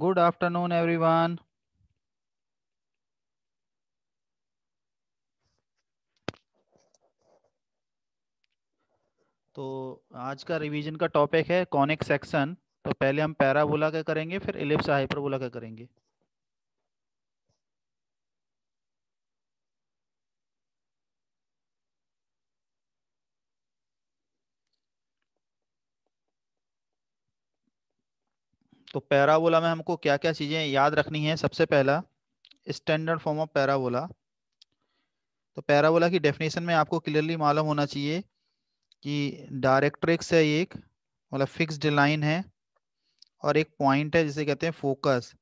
Good afternoon, everyone. तो आज का रिवीजन का टॉपिक है कॉनिक सेक्शन तो पहले हम पैराबोला का करेंगे फिर इलिप्स हाइपरबोला का करेंगे तो पैराबोला में हमको क्या क्या चीज़ें याद रखनी है सबसे पहला स्टैंडर्ड फॉर्म ऑफ पैराबोला तो पैराबोला की डेफिनेशन में आपको क्लियरली मालूम होना चाहिए कि डायरेक्ट्रिक्स है एक मतलब फिक्स्ड लाइन है और एक पॉइंट है जिसे कहते हैं फोकस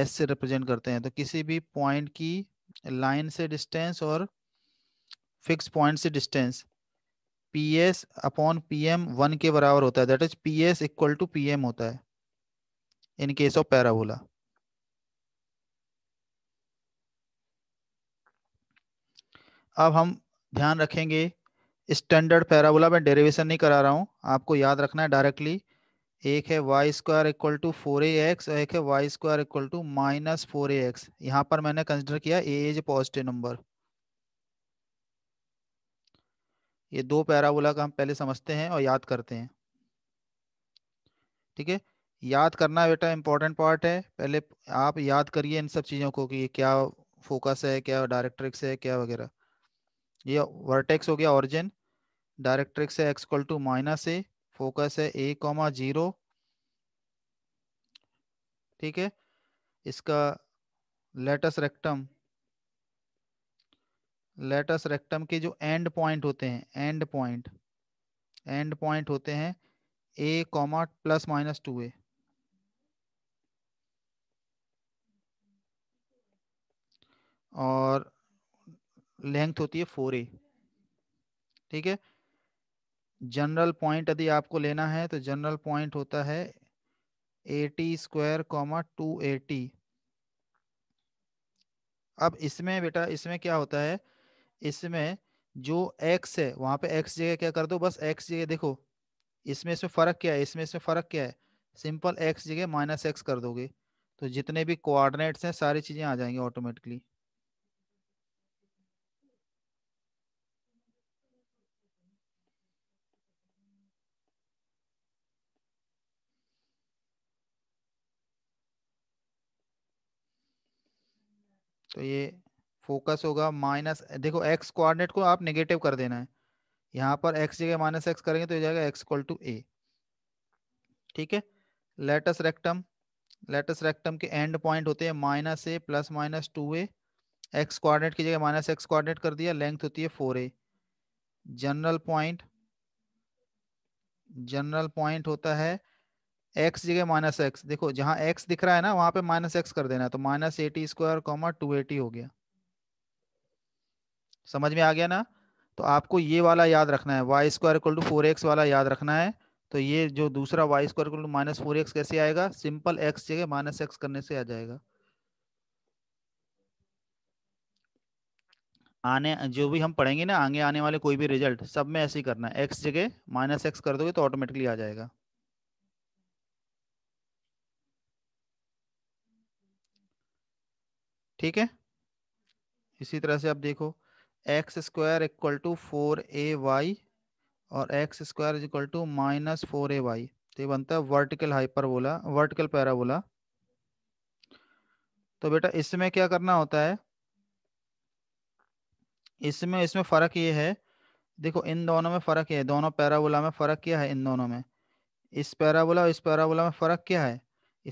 एस से रिप्रेजेंट करते हैं तो किसी भी पॉइंट की लाइन से डिस्टेंस और फिक्स पॉइंट से distance P S upon P M one के बराबर होता है that is P S equal to P M होता है in case of parabola. अब हम ध्यान रखेंगे स्टैंडर्ड पैराबोला में डेरिवेशन नहीं करा रहा हूँ आपको याद रखना है डायरेक्टली एक है Y square equal to four A x और एक है Y square equal to minus four A X यहाँ पर मैंने कंसिडर किया ए एज पॉजिटिव नंबर ये दो पैराबोला का हम पहले समझते हैं और याद करते हैं ठीक है याद करना बेटा इंपॉर्टेंट पार्ट है पहले आप याद करिए इन सब चीज़ों को कि क्या फोकस है क्या डायरेक्ट्रिक्स है क्या वगैरह ये वर्टेक्स हो गया ऑरिजिन डायरेक्ट्रिक्स है X equal to minus A focus है ए कॉमा जीरो ठीक है इसका लेटस रेक्टम लेटस रेक्टम के जो एंड पॉइंट होते हैं एंड पॉइंट एंड पॉइंट होते हैं ए comma plus minus two A और लेंथ होती है फोर ए ठीक है जनरल पॉइंट यदि आपको लेना है तो जनरल पॉइंट होता है A T square comma two A T अब इसमें बेटा इसमें क्या होता है इसमें जो x है वहां पे x जगह क्या कर दो बस x जगह देखो इसमें इसमें फ़र्क क्या है इसमें इसमें फ़र्क क्या है सिंपल x जगह माइनस एक्स कर दोगे तो जितने भी कोऑर्डिनेट्स हैं सारी चीज़ें आ जाएंगी ऑटोमेटिकली तो ये फोकस होगा माइनस देखो एक्स कोऑर्डिनेट को आप नेगेटिव कर देना है यहाँ पर एक्स जगह माइनस एक्स करेंगे तो ये जाएगा एक्स इक्वल टू ए ठीक है लेटस रेक्टम लेटस रेक्टम के एंड पॉइंट होते हैं माइनस ए प्लस माइनस टू ए एक्स कोऑर्डिनेट की जगह माइनस एक्स कोऑर्डिनेट कर दिया लेंथ होती है four A general point general point होता है एक्स जगह माइनस एक्स देखो जहां एक्स दिख रहा है ना वहां पे माइनस एक्स कर देना है तो minus eighty square comma two A T हो गया समझ में आ गया ना तो आपको ये वाला याद रखना है Y square equal to four X वाला याद रखना है तो ये जो दूसरा Y square equal to minus four X कैसे आएगा सिंपल एक्स जगह माइनस एक्स करने से आ जाएगा आने जो भी हम पढ़ेंगे ना आगे आने वाले कोई भी रिजल्ट सब में ऐसे ही करना है एक्स जगह माइनस एक्स कर दोगे तो ऑटोमेटिकली आ जाएगा ठीक है इसी तरह से आप देखो X square equal to four A Y और X square is equal to minus four A Y तो ये बनता है वर्टिकल बोला वर्टिकल पैराबोला तो बेटा इसमें क्या करना होता है इसमें इसमें फ़र्क ये है देखो इन दोनों में फ़र्क है दोनों पैराबोला में फ़र्क क्या है इन दोनों में इस पैराबोला और इस पैराबोला में फ़र्क क्या है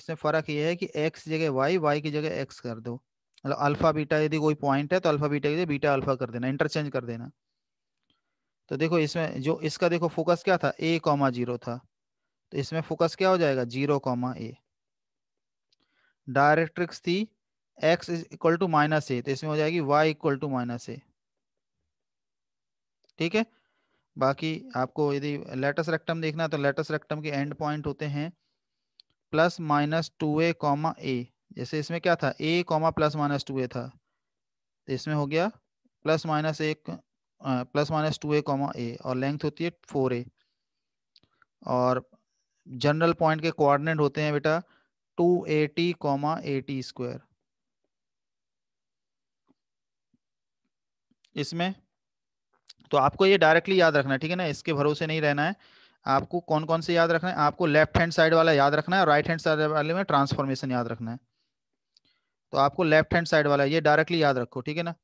इसमें फ़र्क ये है कि एक्स जगह वाई वाई की जगह एक्स कर दो मतलब अल्फा बीटा यदि कोई पॉइंट है तो अल्फा बीटा के बीटा अल्फा कर देना इंटरचेंज कर देना तो देखो इसमें जो इसका देखो फोकस क्या था ए कॉमा जीरो था तो इसमें फोकस क्या हो जाएगा जीरो कॉमा ए डायरेक्ट्रिक्स थी X is equal to minus A तो इसमें हो जाएगी Y equal to minus A ठीक है बाकी आपको यदि लेटस रेक्टम देखना है तो लेटस रेक्टम के एंड पॉइंट होते हैं plus minus two A comma A जैसे इसमें क्या था A comma plus minus two A था तो इसमें हो गया प्लस माइनस एक plus minus two A comma A और लेंथ होती है फोर ए और जनरल पॉइंट के कोऑर्डिनेट होते हैं बेटा two A T comma A T square इसमें तो आपको ये डायरेक्टली याद रखना है ठीक है ना इसके भरोसे नहीं रहना है आपको कौन कौन से याद रखना है आपको लेफ्ट हैंड साइड वाला याद रखना है और राइट हैंड साइड वाले में ट्रांसफॉर्मेशन याद रखना है तो आपको लेफ्ट हैंड साइड वाला ये डायरेक्टली याद रखो ठीक है ना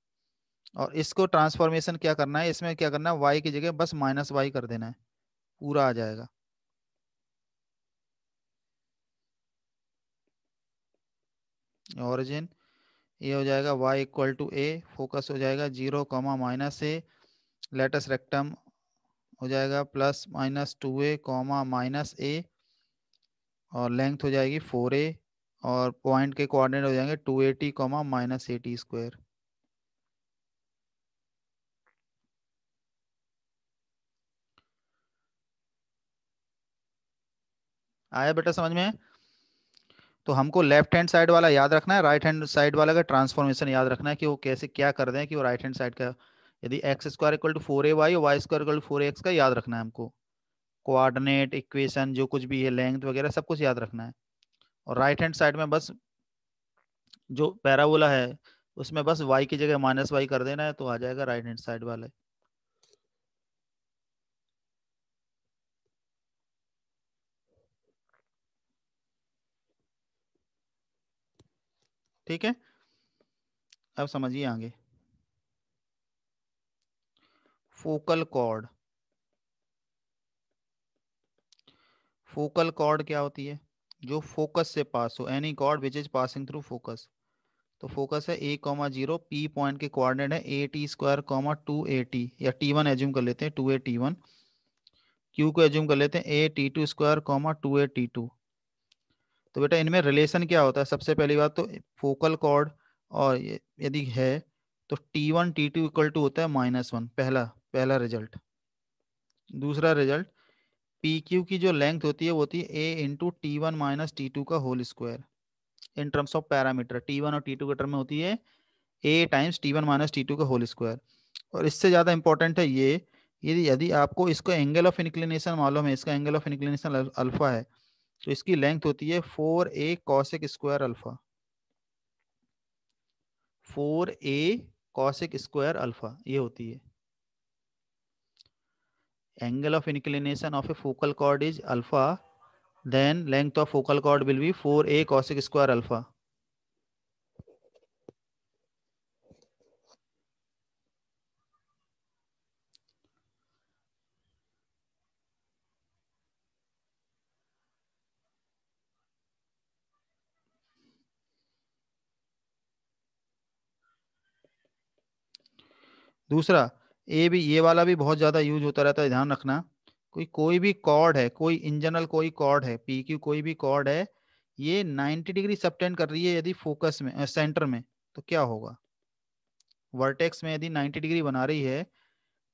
और इसको ट्रांसफॉर्मेशन क्या करना है इसमें क्या करना है वाई की जगह बस माइनस वाई कर देना है पूरा आ जाएगा ऑरिजिन ये हो जाएगा y equal to A focus हो जाएगा zero comma minus A latus rectum हो जाएगा plus minus two A comma minus A और लेंथ हो जाएगी फोर ए और पॉइंट के कोऑर्डिनेट हो जाएंगे two eighty comma minus eighty square आया बेटा समझ में तो हमको लेफ्ट हैंड साइड वाला याद रखना है राइट हैंड साइड वाला का ट्रांसफॉर्मेशन याद रखना है कि वो कैसे क्या कर दें कि वो राइट हैंड साइड का यदि X square equal to four A Y और Y square equal to four x का याद रखना है हमको कोऑर्डिनेट इक्वेशन जो कुछ भी है लेंथ वगैरह सब कुछ याद रखना है और राइट हैंड साइड में बस जो पैराबोला है उसमें बस वाई की जगह माइनस वाई कर देना है तो आ जाएगा राइट हैंड साइड वाले ठीक है अब समझिए आगे फोकल कॉर्ड फोकल कॉर्ड क्या होती है जो फोकस से पास हो any chord which is passing through focus तो फोकस है A comma zero P point के कोऑर्डिनेट है A T square comma two A T या टी वन एज्यूम कर लेते हैं two A T one Q को एज्यूम कर लेते हैं A T two square comma two A T two तो बेटा इनमें रिलेशन क्या होता है सबसे पहली बात तो फोकल कॉर्ड और यदि है तो T one T two equal to होता है माइनस वन पहला पहला रिजल्ट दूसरा रिजल्ट पी क्यू की जो लेंथ होती है वो होती है A into T one minus T two का whole square in terms of parameter T one और टी टू के टर्म में होती है A times T one minus T two का होल स्क्वायर और इससे ज़्यादा इंपॉर्टेंट है ये यदि यदि आपको इसका एंगल ऑफ इंक्लिनेशन मालूम है इसका एंगल ऑफ इंक्लिनेशन अल्फा है तो इसकी लेंथ होती है फोर ए कॉसिक स्क्वायर अल्फा फोर ए कॉसिक स्क्वायर अल्फा ये होती है angle of inclination of a focal cord is alpha, then length of focal cord will be 4a cosec square alpha. दूसरा ये भी ये वाला भी बहुत ज़्यादा यूज होता रहता है ध्यान रखना कोई कोई भी कॉर्ड है कोई इंजनल कोई कॉर्ड है पी क्यू कोई भी कॉर्ड है ये 90 डिग्री सबटेंड कर रही है यदि फोकस में सेंटर में तो क्या होगा वर्टेक्स में यदि 90 डिग्री बना रही है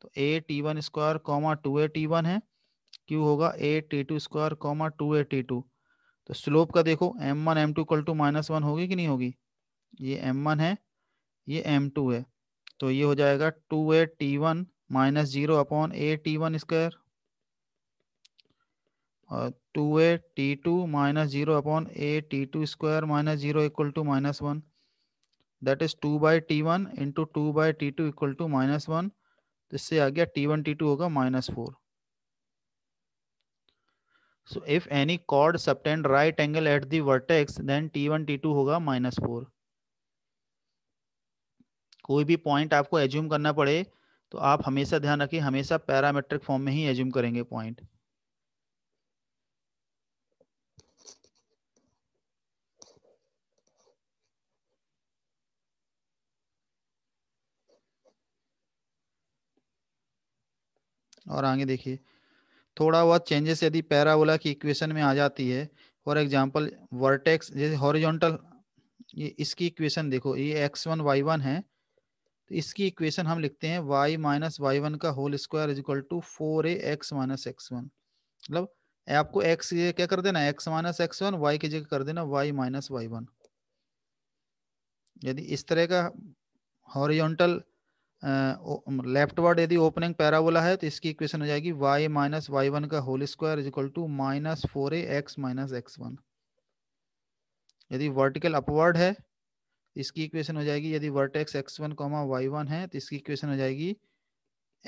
तो A T one square comma two A T one है क्यू होगा A T two square comma two A T two तो स्लोप का देखो M one M two equal to minus one होगी कि नहीं होगी ये एम वन है ये एम टू है तो ये हो जाएगा two A T one minus zero upon A T one square और two A T two minus zero upon A T two square minus zero equal to minus one that is two by T one into two by T two equal to minus one इससे आ गया T one T two होगा minus four so if any chord subtend right angle at the vertex then T one T two होगा minus four कोई भी point आपको assume करना पड़े तो आप हमेशा ध्यान रखिए हमेशा पैरामेट्रिक फॉर्म में ही एज्यूम करेंगे पॉइंट और आगे देखिए थोड़ा बहुत चेंजेस यदि पैराबोला की इक्वेशन में आ जाती है फॉर एग्जांपल वर्टेक्स जैसे हॉरिजॉन्टल ये इसकी इक्वेशन देखो ये एक्स वन वाई वन है तो इसकी इक्वेशन हम लिखते हैं वाई माइनस वाई वन का whole square is equal to four A x minus x one मतलब आपको एक्स ये क्या कर देना X minus x one Y की जगह कर देना वाई माइनस वाई वन यदि इस तरह का हॉरिजॉन्टल लेफ्ट वर्ड यदि ओपनिंग पैराबोला है तो इसकी इक्वेशन हो जाएगी वाई माइनस वाई वन का whole square is equal to minus four A x minus x one यदि वर्टिकल अपवर्ड है इसकी इक्वेशन हो जाएगी यदि vertex X one comma Y one है तो इसकी इक्वेशन हो जाएगी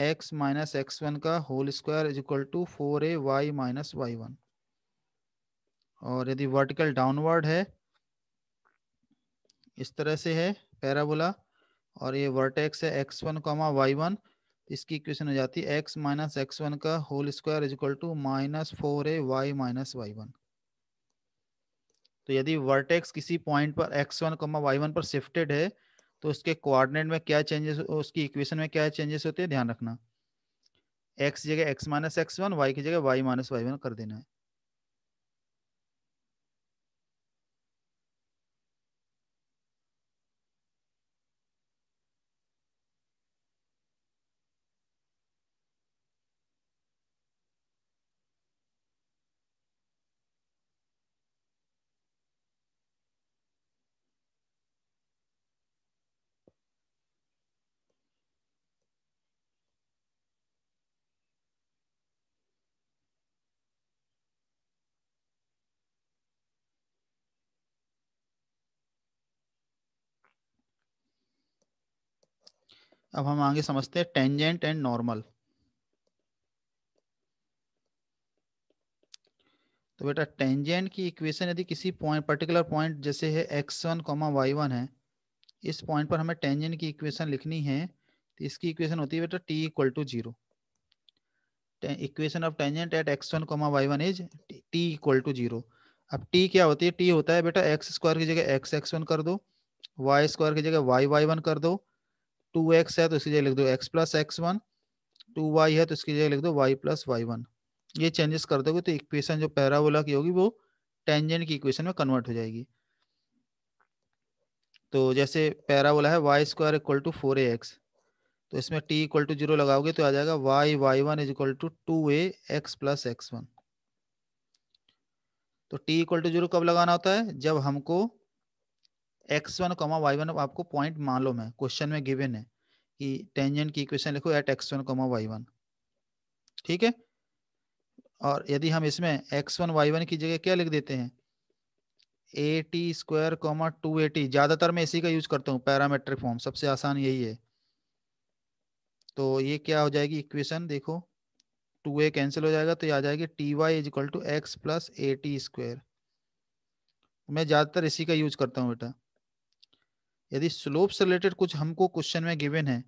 एक्स माइनस एक्स वन का whole square is equal to four A Y minus Y one और यदि वर्टिकल डाउनवर्ड है इस तरह से है पैराबोला और ये वर्टेक्स है x one comma Y one इसकी इक्वेशन हो जाती है एक्स माइनस एक्स वन का whole square is equal to minus four A Y minus Y one तो यदि वर्टेक्स किसी पॉइंट पर X one comma Y one पर शिफ्टेड है तो उसके कोऑर्डिनेट में क्या चेंजेस उसकी इक्वेशन में क्या चेंजेस होते हैं ध्यान रखना एक्स जगह X minus x one Y की जगह वाई माइनस वाई वन कर देना है अब हम आगे समझते हैं टेंजेंट एंड नॉर्मल तो बेटा टेंजेंट की इक्वेशन यदि किसी पॉइंट पर्टिकुलर पॉइंट जैसे है x one comma Y one है इस पॉइंट पर हमें टेंजेंट की इक्वेशन लिखनी है तो इसकी इक्वेशन होती है बेटा t equal to zero equation of tangent at x one comma Y one is t equal to zero अब टी क्या होती है टी होता है बेटा एक्स स्क्वायर की जगह एक्स एक्स वन कर दो वाई स्क्वायर की जगह वाई वाई वन कर दो टू एक्स है तो इसकी जगह लिख दो x plus x one two y है तो इसकी जगह लिख दो वाई प्लस वाई वन ये चेंजेस कर दोगे तो इक्वेशन जो पैराबोला की होगी वो टेंजेंट की इक्वेशन में कन्वर्ट हो जाएगी तो जैसे पैराबोला है Y square equal to four A x तो इसमें टी इक्वल टू जीरो लगाओगे तो आ जाएगा y y one is equal to two A x plus x one तो टी इक्वल टू जीरो कब लगाना होता है जब हमको x one comma Y one आपको पॉइंट मालूम है क्वेश्चन में गिवन है कि टेंजेंट की इक्वेशन लिखो at x one comma Y one ठीक है और यदि हम इसमें एक्स वन वाई वन की जगह क्या लिख देते हैं A T square comma two A t ज़्यादातर मैं इसी का यूज करता हूँ पैरामेट्रिक फॉर्म सबसे आसान यही है तो ये क्या हो जाएगी इक्वेशन देखो टू ए कैंसिल हो जाएगा तो ये आ जाएगी t y is equal to x plus a T square मैं ज़्यादातर इसी का यूज करता हूँ बेटा यदि स्लोप से रिलेटेड कुछ हमको क्वेश्चन में गिवन है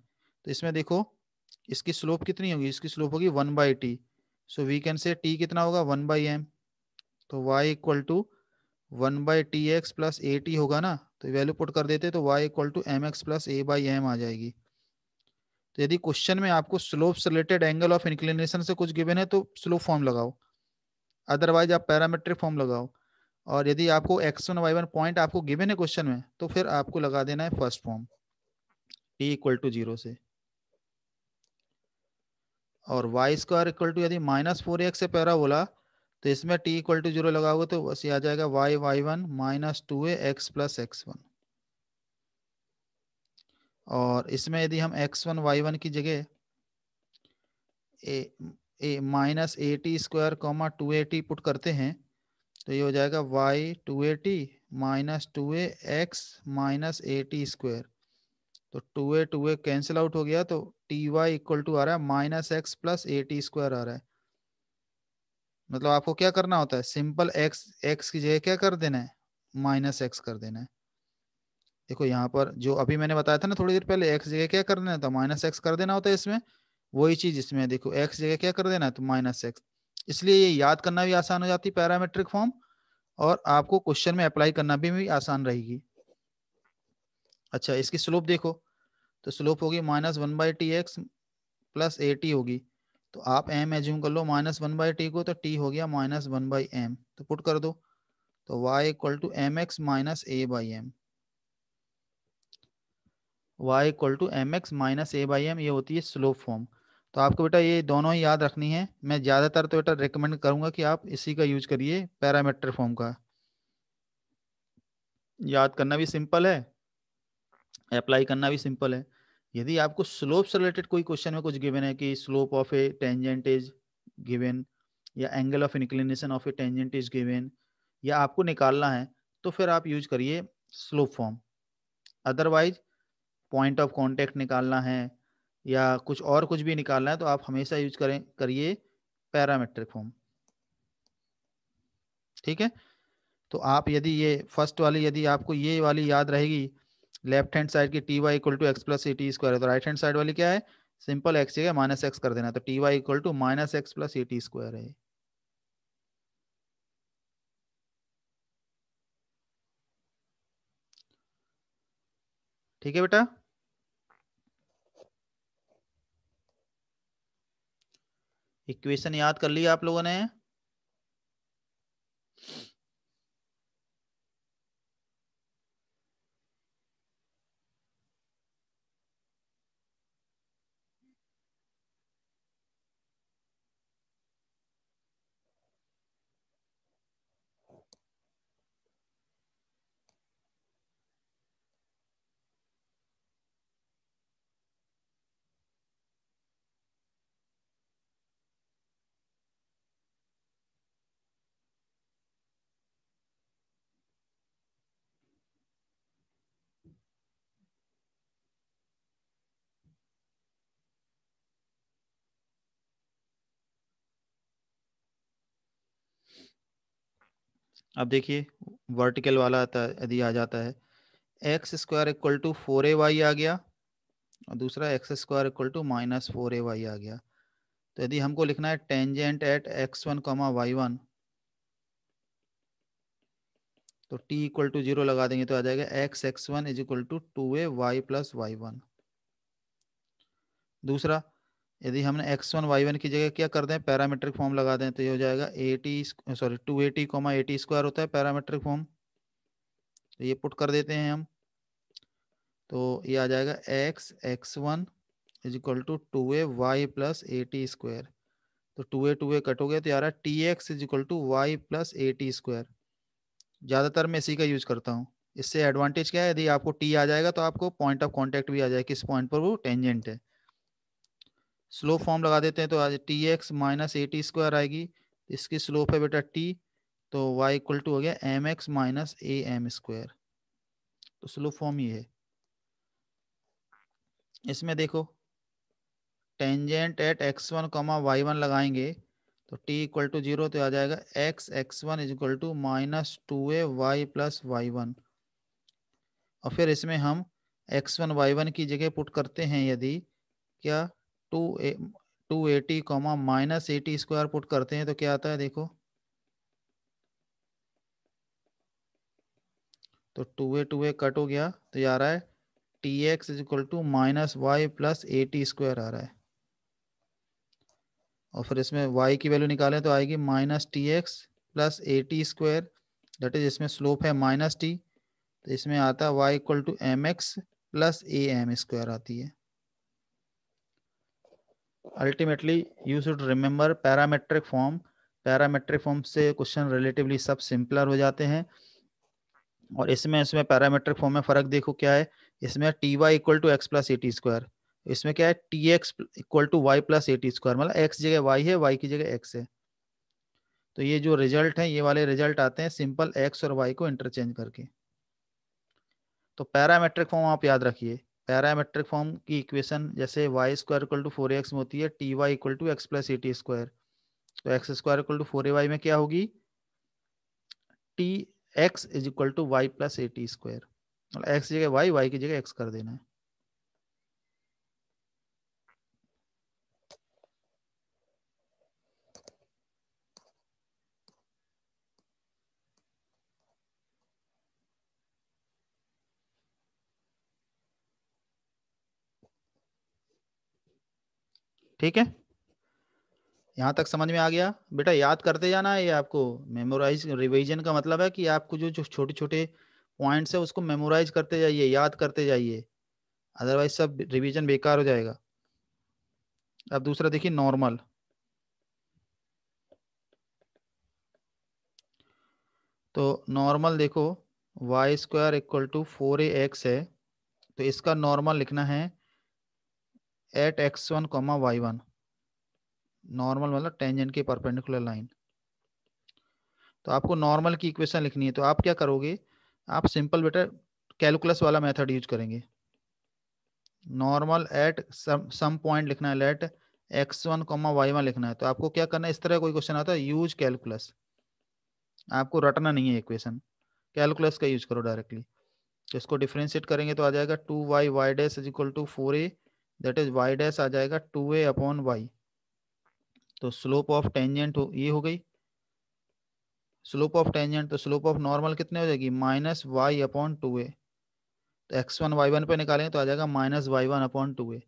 तो इसमें देखो इसकी स्लोप कितनी होगी इसकी स्लोप होगी one by t so we can say t कितना होगा वन बाई एम तो y equal to one by t x plus a t होगा ना तो वैल्यू पुट कर देते तो y equal to m x plus a by m आ जाएगी तो यदि क्वेश्चन में आपको स्लोप से रिलेटेड एंगल ऑफ इंक्लिनेशन से कुछ गिवन है तो स्लोप फॉर्म लगाओ अदरवाइज आप पैरामेट्रिक फॉर्म लगाओ और यदि आपको x one y one point आपको गिवन है क्वेश्चन में तो फिर आपको लगा देना है first form t equal to zero से और वाई स्क्वायर इक्वल टू यदि minus four x parabola तो इसमें टी इक्वल टू जीरो लगाओगे तो बस ये आ जाएगा y y one minus two ए एक्स प्लस एक्स वन और इसमें यदि हम एक्स वन वाई वन की जगह a a minus a T square comma two A t put करते हैं तो ये हो जाएगा y two A t minus two A x minus a t square तो two a two a cancel out हो गया तो टी वाई इक्वल टू आ रहा है minus x plus a T square आ रहा है मतलब आपको क्या करना होता है सिंपल एक्स एक्स की जगह क्या कर देना है माइनस एक्स कर देना है देखो यहाँ पर जो अभी मैंने बताया था ना थोड़ी देर पहले एक्स जगह क्या कर देना था माइनस एक्स कर देना होता है इसमें वही चीज इसमें देखो एक्स जगह क्या कर देना है तो माइनस एक्स इसलिए ये याद करना भी आसान हो जाती है पैरामेट्रिक फॉर्म और आपको क्वेश्चन में अप्लाई करना भी, भी आसान रहेगी अच्छा इसकी स्लोप देखो तो स्लोप होगी minus one by t x plus a t होगी तो आप एम एज्यूम कर लो माइनस वन बाई टी को तो टी हो गया माइनस वन बाई एम तो पुट कर दो तो y equal to m x minus a by m y equal to m x minus a by m ये होती है स्लोप फॉर्म तो आपको बेटा ये दोनों ही याद रखनी है मैं ज़्यादातर तो बेटा रिकमेंड करूँगा कि आप इसी का यूज करिए पैरामीटर फॉर्म का याद करना भी सिंपल है अप्लाई करना भी सिंपल है यदि आपको स्लोप से रिलेटेड कोई क्वेश्चन में कुछ गिवन है कि slope of a tangent is given या angle of inclination of a tangent is given या आपको निकालना है तो फिर आप यूज करिए slope form otherwise point of contact निकालना है या कुछ और कुछ भी निकालना है तो आप हमेशा यूज करें करिए पैरामेट्रिक फॉर्म ठीक है तो आप यदि ये फर्स्ट वाली यदि आपको ये वाली याद रहेगी लेफ्ट हैंड साइड की t y equal to x plus c t square है तो राइट हैंड साइड वाली क्या है सिंपल एक्स जगह माइनस एक्स कर देना तो t y equal to minus x plus c t square है ठीक है बेटा इक्वेशन याद कर लिया आप लोगों ने अब देखिए वर्टिकल वाला आता यदि आ जाता है x square equal to four A y आ गया और दूसरा x square equal to minus four A y आ गया तो यदि हमको लिखना है tangent at x one comma Y one तो t इक्वल टू जीरो लगा देंगे तो आ जाएगा x x one is equal to two a y plus y one दूसरा यदि हमने एक्स वन वाई वन की जगह क्या कर दें पैरामीट्रिक फॉर्म लगा दें तो ये हो जाएगा a t sorry two eighty comma a t square होता है पैरामीट्रिक फॉर्म तो ये पुट कर देते हैं हम तो ये आ जाएगा x x one is equal to two a y plus a T square तो two a two a cut हो गया तो यार t x is equal to y plus a T square ज़्यादातर मैं इसी का यूज करता हूँ इससे एडवांटेज क्या है यदि आपको टी आ जाएगा तो आपको पॉइंट ऑफ कॉन्टैक्ट भी आ जाएगा किस पॉइंट पर वो टेंजेंट है स्लोप फॉर्म लगा देते हैं तो आज t x minus a T square आएगी इसकी स्लोप है बेटा टी तो वाई इक्वल टू हो गया m x minus a m square तो स्लोप फॉर्म ये है इसमें देखो tangent at x one comma Y one लगाएंगे तो टी इक्वल टू जीरो तो आ जाएगा x x one is equal to minus two a y plus y one और फिर इसमें हम एक्स वन वाई वन की जगह पुट करते हैं यदि क्या two a two eighty comma minus eighty square put करते हैं तो क्या आता है देखो तो two a two a cut हो गया तो ये आ रहा है t x is equal to minus y plus a t square आ रहा है और फिर इसमें वाई की वैल्यू निकालें तो आएगी minus t x plus a T square that is इसमें स्लोप है माइनस टी तो इसमें आता है y equal to m x plus a m square आती है ultimately you should remember parametric form parametric form से क्वेश्चन रिलेटिवली सब सिंपलर हो जाते हैं और इसमें इसमें पैरामेट्रिक फॉर्म में फर्क देखो क्या है इसमें t y equal to x plus a T square इसमें क्या है t x equal to y plus a T square मतलब एक्स जगह वाई है वाई की जगह एक्स है तो ये जो रिजल्ट है ये वाले रिजल्ट आते हैं सिंपल एक्स और वाई को इंटरचेंज करके तो पैरामेट्रिक फॉर्म आप याद रखिए पैरामेट्रिक फॉर्म की इक्वेशन जैसे y square equal to four x में होती है t y equal to x plus a T square तो x square equal to four A y में क्या होगी t x is equal to y plus a T square x जगह y y की जगह एक्स कर देना है ठीक है यहाँ तक समझ में आ गया बेटा याद करते जाना है ये आपको मेमोराइज रिवीजन का मतलब है कि आपको जो जो छोटे छोटे पॉइंट्स है उसको मेमोराइज करते जाइए याद करते जाइए अदरवाइज सब रिवीजन बेकार हो जाएगा अब दूसरा देखिए नॉर्मल तो नॉर्मल देखो y square equal to four A x है तो इसका नॉर्मल लिखना है at x one comma Y one normal मतलब टेंजेंट के परपेंडिकुलर लाइन तो आपको नॉर्मल की इक्वेशन लिखनी है तो आप क्या करोगे आप सिंपल बेटा कैलकुलस वाला मेथड यूज करेंगे नॉर्मल एट सम पॉइंट लिखना है let x one comma Y one लिखना है तो आपको क्या करना है इस तरह कोई क्वेश्चन आता है यूज कैलकुलस आपको रटना नहीं है इक्वेशन कैलकुलस का यूज करो डायरेक्टली तो इसको डिफ्रेंशिएट करेंगे तो आ जाएगा two y y dash is equal to four a that is y dash आ जाएगा टू ए अपॉन वाई तो स्लोप ऑफ टेंजेंट हो ये हो गई स्लोप ऑफ टेंजेंट तो स्लोप ऑफ नॉर्मल कितने हो जाएगी minus y upon two a तो एक्स वन वाई वन पर निकालेंगे तो आ जाएगा minus Y one upon two a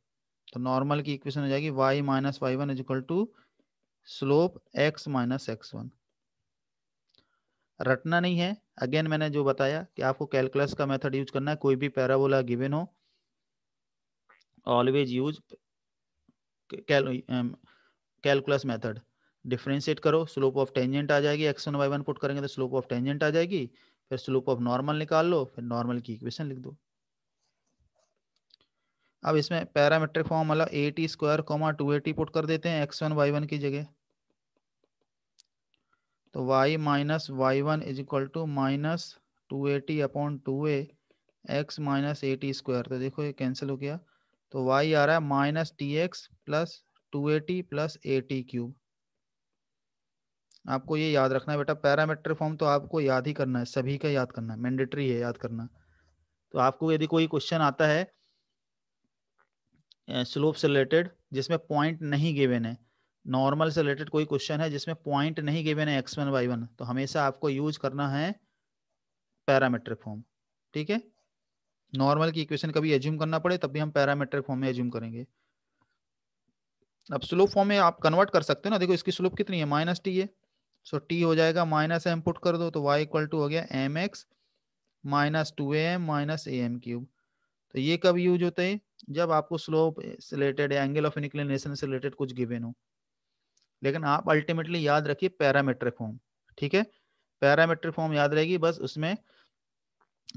तो नॉर्मल की इक्वेशन हो जाएगी Y minus Y one is equal to slope x minus x one रटना नहीं है अगेन मैंने जो बताया कि आपको कैलकुलस का मेथड यूज करना है कोई भी पैराबोला गिवेन हो always use cal, um, calculus method differentiate करो स्लोप ऑफ टेंजेंट आ जाएगी x one y one put करेंगे तो स्लोप ऑफ टेंजेंट आ जाएगी फिर स्लोप ऑफ नॉर्मल निकाल लो फिर नॉर्मल की इक्वेशन लिख दो अब इसमें पैरामेट्रिक फॉर्म मतलब a T square comma two A t put कर देते हैं एक्स वन वाई वन की जगह तो y minus Y one is equal to minus two A t upon two A x minus a T square तो देखो ये cancel हो गया तो वाई आ रहा है minus t x plus two a t plus a t cube आपको ये याद रखना है बेटा पैरामीटर फॉर्म तो आपको याद ही करना है सभी का याद करना है मैंडेटरी है याद करना तो आपको यदि कोई क्वेश्चन आता है स्लोप से रिलेटेड जिसमें पॉइंट नहीं गिवेन है नॉर्मल से रिलेटेड कोई क्वेश्चन है जिसमें पॉइंट नहीं गिवेन है एक्स वन वाई वन तो हमेशा आपको यूज करना है पैरामीटर फॉर्म ठीक है नॉर्मल की इक्वेशन कभी एज्यूम करना पड़े तब भी हम पैरामेट्रिक फॉर्म में एज्यूम करेंगे अब स्लोप फॉर्म में आप कन्वर्ट कर सकते हो ना देखो इसकी स्लोप कितनी है माइनस टी है सो टी हो जाएगा माइनस एम पुट कर दो तो वाई इक्वल टू हो गया m x minus two a m minus a m cube तो ये कब यूज होते हैं जब आपको स्लोप से रिलेटेड एंगल ऑफ इनक्लिनेशन से रिलेटेड कुछ गिवेन हो लेकिन आप अल्टीमेटली याद रखिए पैरामेट्रिक फॉर्म ठीक है पैरामेट्रिक फॉर्म याद रहेगी बस उसमें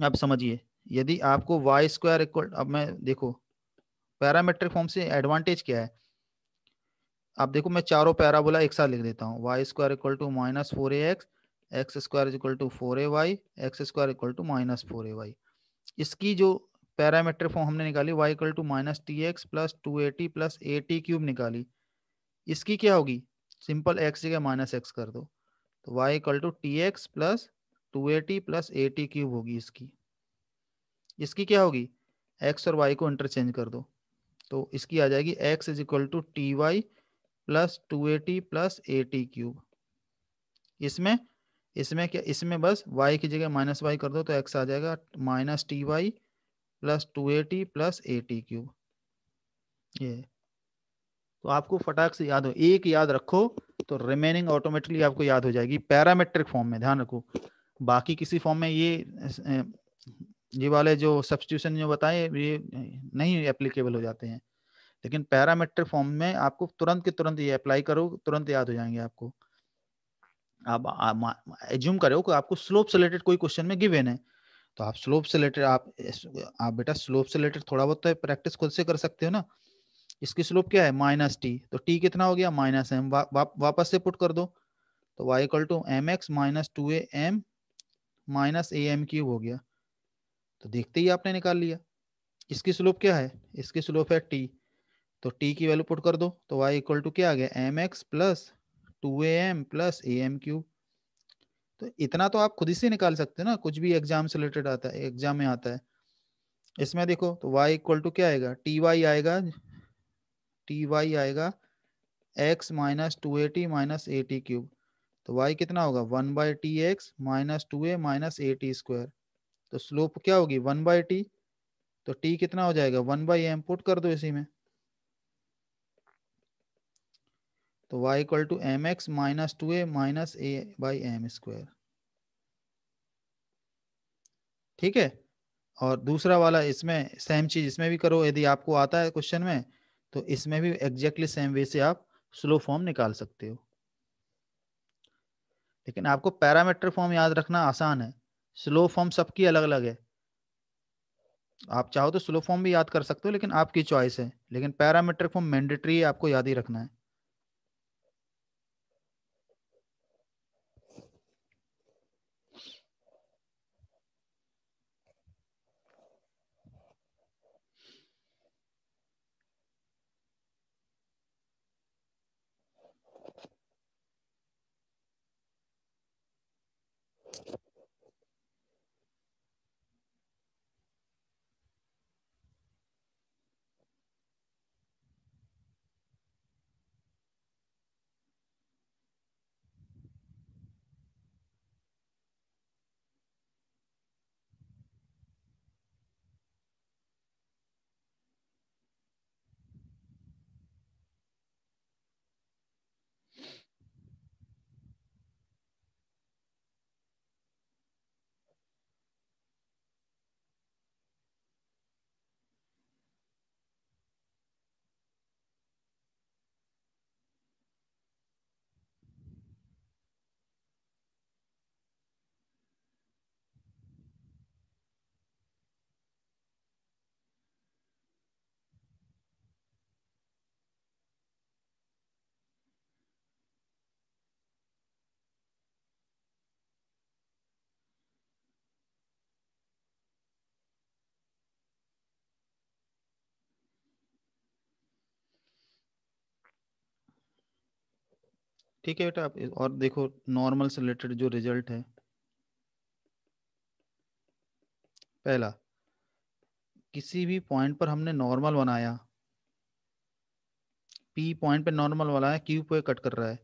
आप समझिए यदि आपको वाई स्क्वायर इक्वल अब मैं देखो पैरामेट्रिक फॉर्म से एडवांटेज क्या है आप देखो मैं चारों पैराबोला एक साथ लिख देता हूँ y square equal to minus four A x x square equal to four A y x square equal to minus four A y इसकी जो पैरामेट्रिक फॉर्म हमने निकाली y equal to minus t x plus two A t plus a t cube निकाली इसकी क्या होगी simple x जगह minus x कर दो तो y equal to t x plus two A t plus a t cube होगी इसकी इसकी क्या होगी एक्स और वाई को इंटरचेंज कर दो तो इसकी आ जाएगी x is equal to t y plus two A t plus a t cube इसमें इसमें क्या इसमें बस वाई की जगह माइनस वाई कर दो तो एक्स आ जाएगा minus t y plus two A t plus a t cube ये तो आपको फटाक से याद हो एक याद रखो तो रिमेनिंग ऑटोमेटिकली आपको याद हो जाएगी पैरामेट्रिक फॉर्म में ध्यान रखो बाकी किसी फॉर्म में ये ये वाले जो सब्सटीट्यूशन जो बताए ये नहीं एप्लीकेबल हो जाते हैं लेकिन पैरामेट्रिक फॉर्म में आपको तुरंत के तुरंत ये अप्लाई करो तुरंत याद हो जाएंगे आपको आप एज्यूम करो कि आपको स्लोप से रिलेटेड कोई क्वेश्चन में गिवेन है तो आप स्लोप से रिलेटेड आप आप बेटा स्लोप से रिलेटेड थोड़ा बहुत तो प्रैक्टिस खुद से कर सकते हो ना इसकी स्लोप क्या है माइनस टी तो टी कितना हो गया माइनस एम वा, वा, वापस से पुट कर दो तो y equal to m x minus two a m minus a m cube हो गया तो देखते ही आपने निकाल लिया इसकी स्लोप क्या है इसकी स्लोप है टी तो टी की वैल्यू पुट कर दो तो वाई इक्वल टू क्या आ गया m x plus two a m plus a m cube तो इतना तो आप खुद ही से निकाल सकते हैं ना कुछ भी एग्जाम से रिलेटेड आता है एग्जाम में आता है इसमें देखो तो y इक्वल टू क्या आएगा टी वाई आएगा टी वाई आएगा x minus two A t minus a t cube तो y कितना होगा one by t x minus two a minus a T square तो स्लोप क्या होगी वन बाई टी तो टी कितना हो जाएगा वन बाई एम पुट कर दो इसी में तो y equal to m x minus two a minus a by m square ठीक है और दूसरा वाला इसमें सेम चीज इसमें भी करो यदि आपको आता है क्वेश्चन में तो इसमें भी एग्जैक्टली सेम वे से आप स्लो फॉर्म निकाल सकते हो लेकिन आपको पैरामीटर फॉर्म याद रखना आसान है स्लो फॉर्म सबकी अलग अलग है आप चाहो तो स्लो फॉर्म भी याद कर सकते हो लेकिन आपकी चॉइस है लेकिन पैरामीट्रिक फॉर्म मैंडेटरी आपको याद ही रखना है ठीक है बेटा आप और देखो नॉर्मल से रिलेटेड जो रिजल्ट है पहला किसी भी पॉइंट पर हमने नॉर्मल बनाया पी पॉइंट पे नॉर्मल है क्यू पे कट कर रहा है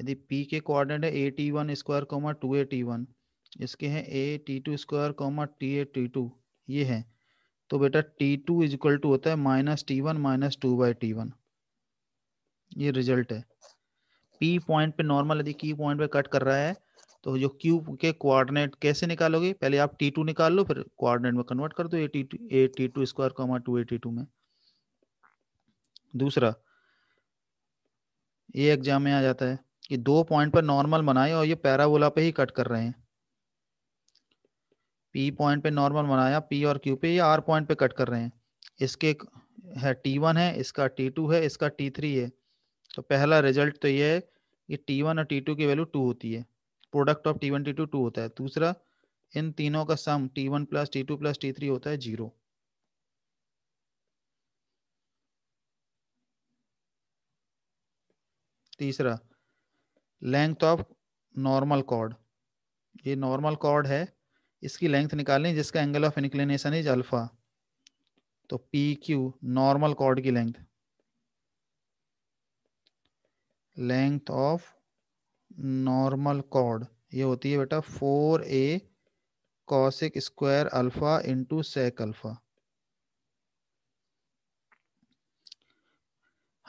यदि पी के कोऑर्डिनेट है A T one square comma two A T one इसके हैं A T two square comma t a T two ये है तो बेटा t two is equal to होता है minus t one minus two by T one ये result है पी पॉइंट पे नॉर्मल यदि की पॉइंट पे कट कर रहा है तो जो क्यू के कोऑर्डिनेट कैसे निकालोगे पहले आप टी टू निकाल लो फिर कोऑर्डिनेट में कन्वर्ट कर दो a T two A T two square हमारा टू ए टी टू में दूसरा ये एग्जाम में आ जाता है कि दो पॉइंट पर नॉर्मल बनाए और ये पैराबोला पे ही कट कर रहे हैं पी पॉइंट पे नॉर्मल बनाया पी और क्यू पे ये आर पॉइंट पे कट कर रहे हैं इसके है टी वन है इसका टी टू है इसका टी थ्री है तो पहला रिजल्ट तो ये है कि टी वन और टी टू की वैल्यू टू होती है product of t one T two two होता है दूसरा इन तीनों का sum t one plus t two plus t three होता है जीरो तीसरा लेंथ ऑफ नॉर्मल कॉर्ड ये नॉर्मल कॉर्ड है इसकी लेंथ निकालें जिसका angle of inclination is alpha तो पी क्यू नॉर्मल कॉर्ड की length length of normal chord ये होती है बेटा फोर ए cosec square alpha into sec alpha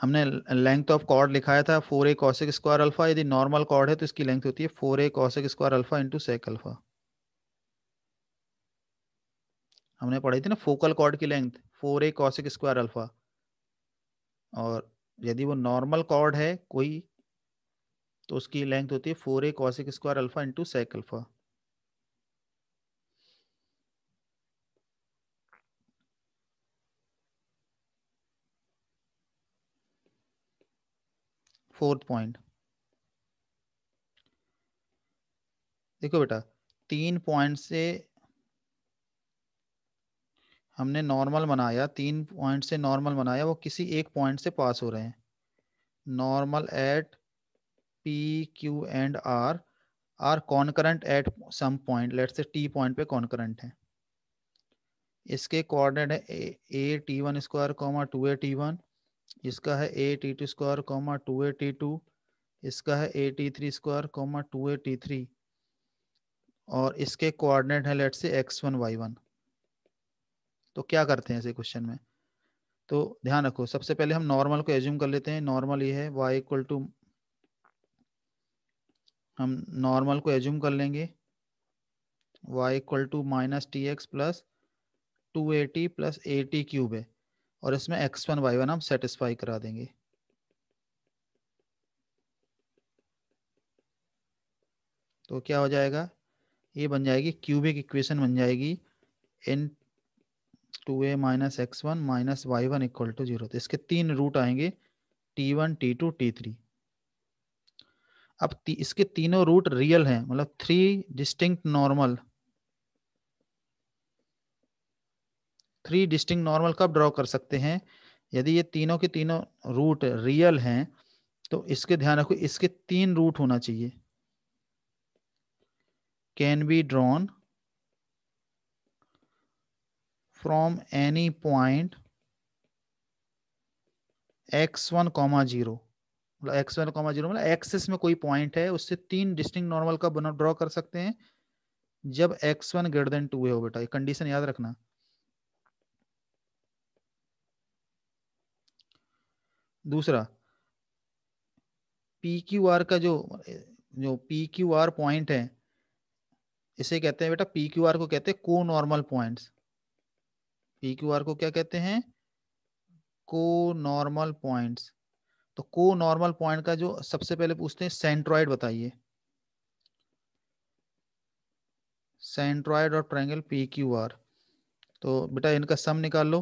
हमने लेंथ ऑफ कॉर्ड लिखाया था फोर ए कॉसिक स्क्वायर अल्फा यदि नॉर्मल कॉर्ड है तो इसकी लेंथ होती है फोर ए cosec square alpha into sec alpha हमने पढ़ी थी ना फोकल कॉर्ड की लेंथ फोर ए कॉसिक स्क्वायर अल्फा और यदि वो नॉर्मल कॉर्ड है कोई तो उसकी लेंथ होती है फोर ए cosec square alpha into sec alpha fourth point देखो बेटा तीन पॉइंट से हमने नॉर्मल बनाया तीन पॉइंट से नॉर्मल बनाया वो किसी एक पॉइंट से पास हो रहे हैं normal at P Q and R R concurrent at some point let से टी पॉइंट पे कॉन्करेंट है इसके कोऑर्डिनेट है A T one square comma two A T one इसका है A T two square comma two A T two इसका है ए t three square comma two ए t three और इसके कोऑर्डिनेट है लेट से एक्स वन वाई वन तो क्या करते हैं ऐसे क्वेश्चन में तो ध्यान रखो सबसे पहले हम नॉर्मल को एज्यूम कर लेते हैं नॉर्मल ये है वाई इक्वल टू हम नॉर्मल को एज्यूम कर लेंगे y equal to minus t x plus two t plus t cube है और इसमें एक्स वन वाई वन हम सेटिस्फाई करा देंगे तो क्या हो जाएगा ये बन जाएगी क्यूबिक इक्वेशन बन जाएगी in two a minus x one minus Y one equal to zero तो इसके तीन रूट आएंगे t one T two t three अब ती, इसके तीनों रूट रियल हैं मतलब three distinct normal three distinct normal कब ड्रॉ कर सकते हैं यदि ये तीनों के तीनों रूट रियल हैं तो इसके ध्यान रखो इसके तीन रूट होना चाहिए can be drawn from any point x1 comma zero मतलब एक्स वन कॉमा जीरो मतलब एक्सिस में कोई पॉइंट है उससे तीन डिस्टिंग नॉर्मल का बना ड्रॉ कर सकते हैं जब x one greater than two हो बेटा ये कंडीशन याद रखना दूसरा पी क्यू आर का जो जो पी क्यू आर पॉइंट है इसे कहते हैं बेटा पी क्यू आर को कहते हैं को normal points P Q R को क्या कहते हैं को नॉर्मल पॉइंट्स तो को नॉर्मल पॉइंट का जो सबसे पहले पूछते हैं सेंट्रॉइड बताइए सेंट्रॉइड और ट्रायंगल पी क्यू आर तो बेटा इनका सम निकाल लो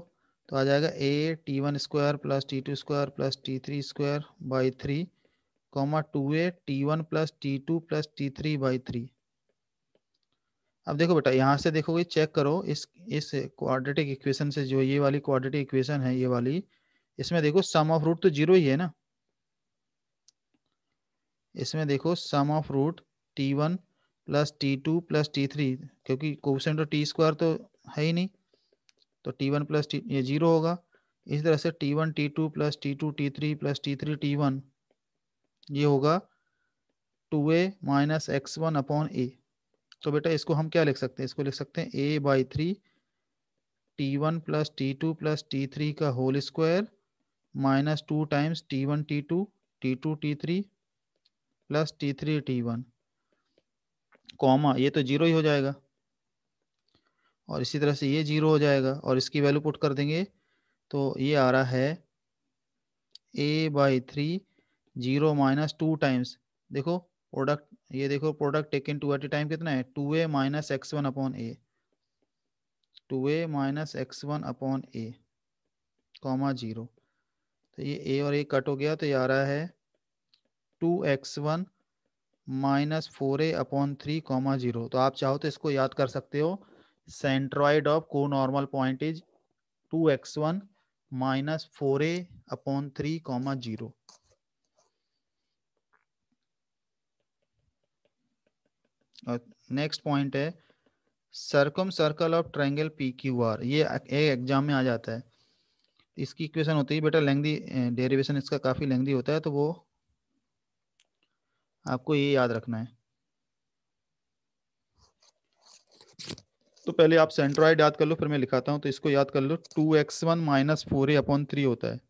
तो आ जाएगा a T one square plus t two square plus t three square by three comma two A T one plus t two plus t three by three अब देखो बेटा यहाँ से देखोगे चेक करो इस इस क्वाड्रेटिक इक्वेशन से जो ये वाली क्वाड्रेटिक इक्वेशन है ये वाली इसमें देखो सम ऑफ रूट तो जीरो ही है ना इसमें देखो sum of root t one plus t two plus t three क्योंकि कोसेंट और टी स्क्वायर तो है ही नहीं तो टी वन प्लस टी ये जीरो होगा इस तरह से t one T two plus t two t three plus t three t one ये होगा two a minus x one upon a तो बेटा इसको हम क्या लिख सकते हैं इसको लिख सकते हैं a by three t one plus t two plus t three का whole square minus two times T one T two t two t three plus t three t one comma ये तो जीरो ही हो जाएगा और इसी तरह से ये जीरो हो जाएगा और इसकी वैल्यू पुट कर देंगे तो ये आ रहा है a by three zero minus two times देखो प्रोडक्ट ये देखो product taken two at a time कितना है two a minus x one upon a two a minus x one upon a comma zero तो ये ए और ए कट हो गया तो ये आ रहा है two x one minus four a upon three comma zero तो आप चाहो तो इसको याद कर सकते हो सेंट्रॉइड ऑफ को normal point is two x one minus four a upon three comma zero next point है circum circle of triangle P Q R ये एग्जाम में आ जाता है इसकी इक्वेशन होती है बेटा लेंदी डेरिवेशन इसका काफ़ी लेंदी होता है तो वो आपको ये याद रखना है तो पहले आप सेंट्रॉइड याद कर लो फिर मैं लिखाता हूँ तो इसको याद कर लो two x one minus four a upon three होता है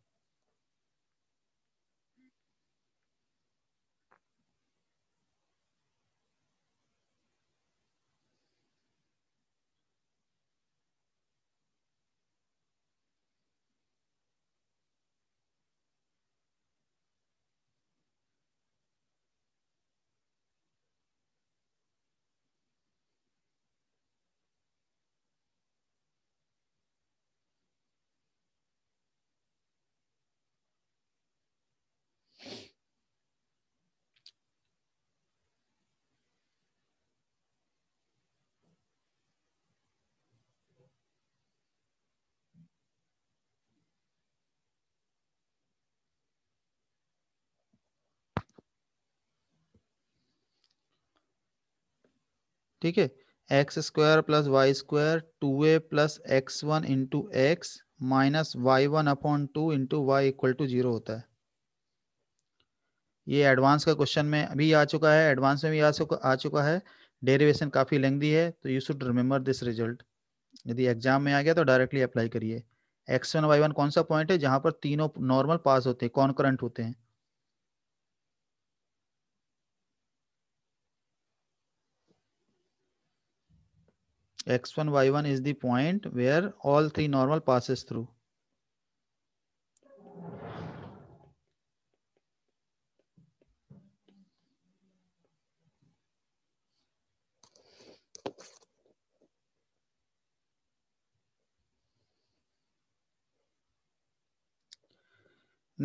ठीक है x square plus Y square two a plus x one into x minus Y one upon two into y equal to zero होता है ये एडवांस का question में अभी आ चुका है एडवांस में भी आ चुका आ चुका है डेरिवेशन काफ़ी लेंदी है तो you should remember this result यदि एग्जाम में आ गया तो डायरेक्टली अप्लाई करिए एक्स वन वाई वन कौन सा पॉइंट है जहां पर तीनों नॉर्मल पास होते हैं कॉन्करेंट होते हैं x1 y1 is the point where all three normal passes through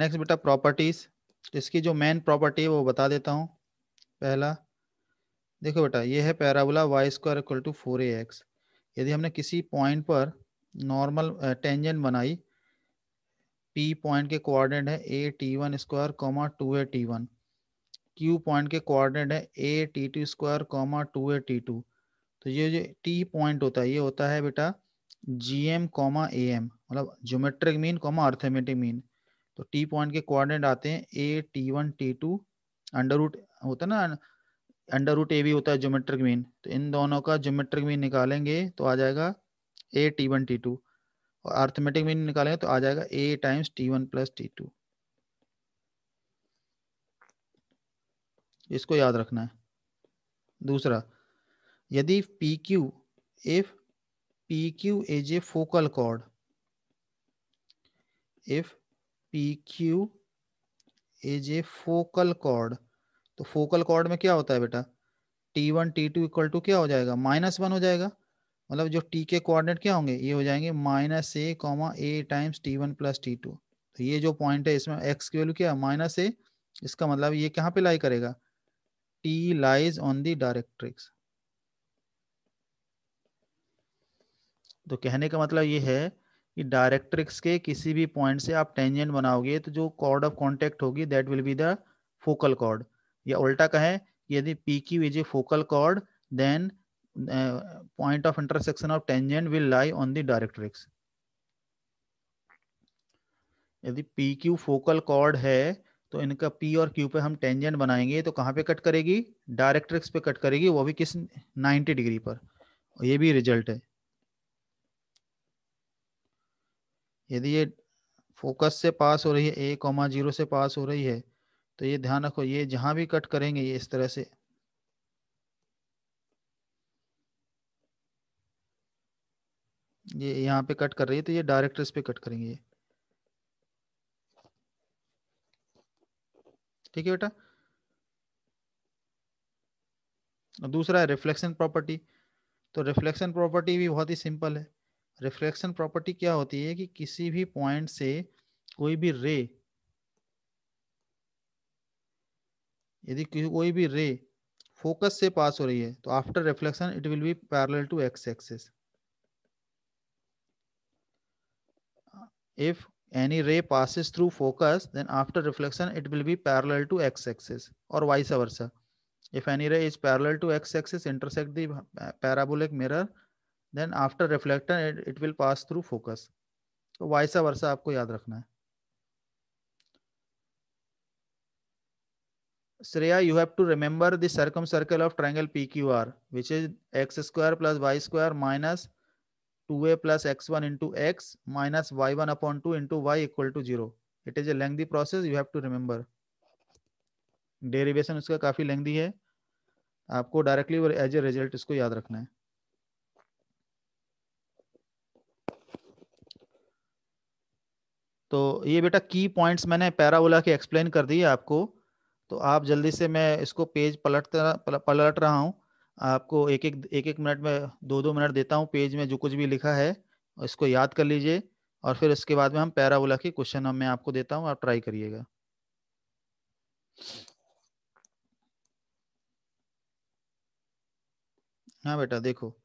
next बेटा प्रॉपर्टीज इसकी जो मेन प्रॉपर्टी है वो बता देता हूँ पहला देखो बेटा ये है parabola y square equal to four A x यदि हमने किसी पॉइंट पर नॉर्मल टेंजेंट बनाई P पॉइंट के कोऑर्डिनेट है A T one square comma two A T one Q point के कोऑर्डिनेट है A T two square comma two A T two तो ये जो T पॉइंट होता है ये होता है बेटा G M comma A M मतलब geometric mean comma arithmetic mean तो T पॉइंट के कोऑर्डिनेट आते हैं A T one T two under root होता है ना अंडर रूट ए भी होता है ज्योमेट्रिक मीन तो इन दोनों का ज्योमेट्रिक मीन निकालेंगे तो आ जाएगा a T one T two और आर्थमेटिक मीन निकालेंगे तो आ जाएगा a times T one plus t two इसको याद रखना है दूसरा यदि P Q if P Q is a focal chord if P Q is a focal chord तो फोकल कॉर्ड में क्या होता है बेटा t one T two equal to क्या हो जाएगा माइनस वन हो जाएगा मतलब जो टी के कोऑर्डिनेट क्या होंगे ये हो जाएंगे minus a comma a times T one plus t two तो ये जो पॉइंट है इसमें एक्स की वैल्यू क्या है माइनस ए इसका मतलब ये कहाँ पे लाई करेगा T lies on the directrix तो कहने का मतलब ये है कि डायरेक्ट्रिक्स के किसी भी पॉइंट से आप टेंजेंट बनाओगे तो जो कॉर्ड ऑफ कॉन्टेक्ट होगी that will be the focal chord या उल्टा कहें यदि P Q is a focal chord then point of intersection of tangent will lie on the directrix यदि पी क्यू फोकल कॉर्ड है तो इनका पी और क्यू पे हम टेंजेंट बनाएंगे तो कहाँ पे कट करेगी डायरेक्ट्रिक्स पे कट करेगी वो भी किस 90 डिग्री पर ये भी रिजल्ट है यदि ये फोकस से पास हो रही है ए कॉमा जीरो से पास हो रही है तो ये ध्यान रखो ये जहां भी कट करेंगे ये इस तरह से ये यहाँ पे कट कर रही है तो ये डायरेक्ट इस पे कट करेंगे ये ठीक है बेटा दूसरा है रिफ्लेक्शन प्रॉपर्टी तो रिफ्लेक्शन प्रॉपर्टी भी बहुत ही सिंपल है रिफ्लेक्शन प्रॉपर्टी क्या होती है कि किसी भी पॉइंट से कोई भी रे यदि कोई भी रे फोकस से पास हो रही है तो after reflection it will be parallel to x axis if any ray passes through focus then after reflection it will be parallel to x axes और vice if any ray is parallel to x axis intersect the parabolic mirror then after reflector it will pass through focus तो vice versa याद रखना है Shreya, you have to remember the circumcircle of triangle PQR, which is x square plus y square minus 2a plus x1 into x minus y1 upon 2 into y equal to zero. It is a lengthy process, you have to remember. Derivation उसका काफ़ी लेंदी है आपको directly और as a result इसको याद रखना है तो ये बेटा की पॉइंट्स मैंने पैराबोला के एक्सप्लेन कर दिए आपको तो आप जल्दी से मैं इसको पेज पलटता पलट रहा हूँ आपको एक एक एक एक मिनट में दो दो मिनट देता हूँ पेज में जो कुछ भी लिखा है इसको याद कर लीजिए और फिर उसके बाद में हम पैराबोला के क्वेश्चन मैं आपको देता हूँ आप ट्राई करिएगा हाँ बेटा देखो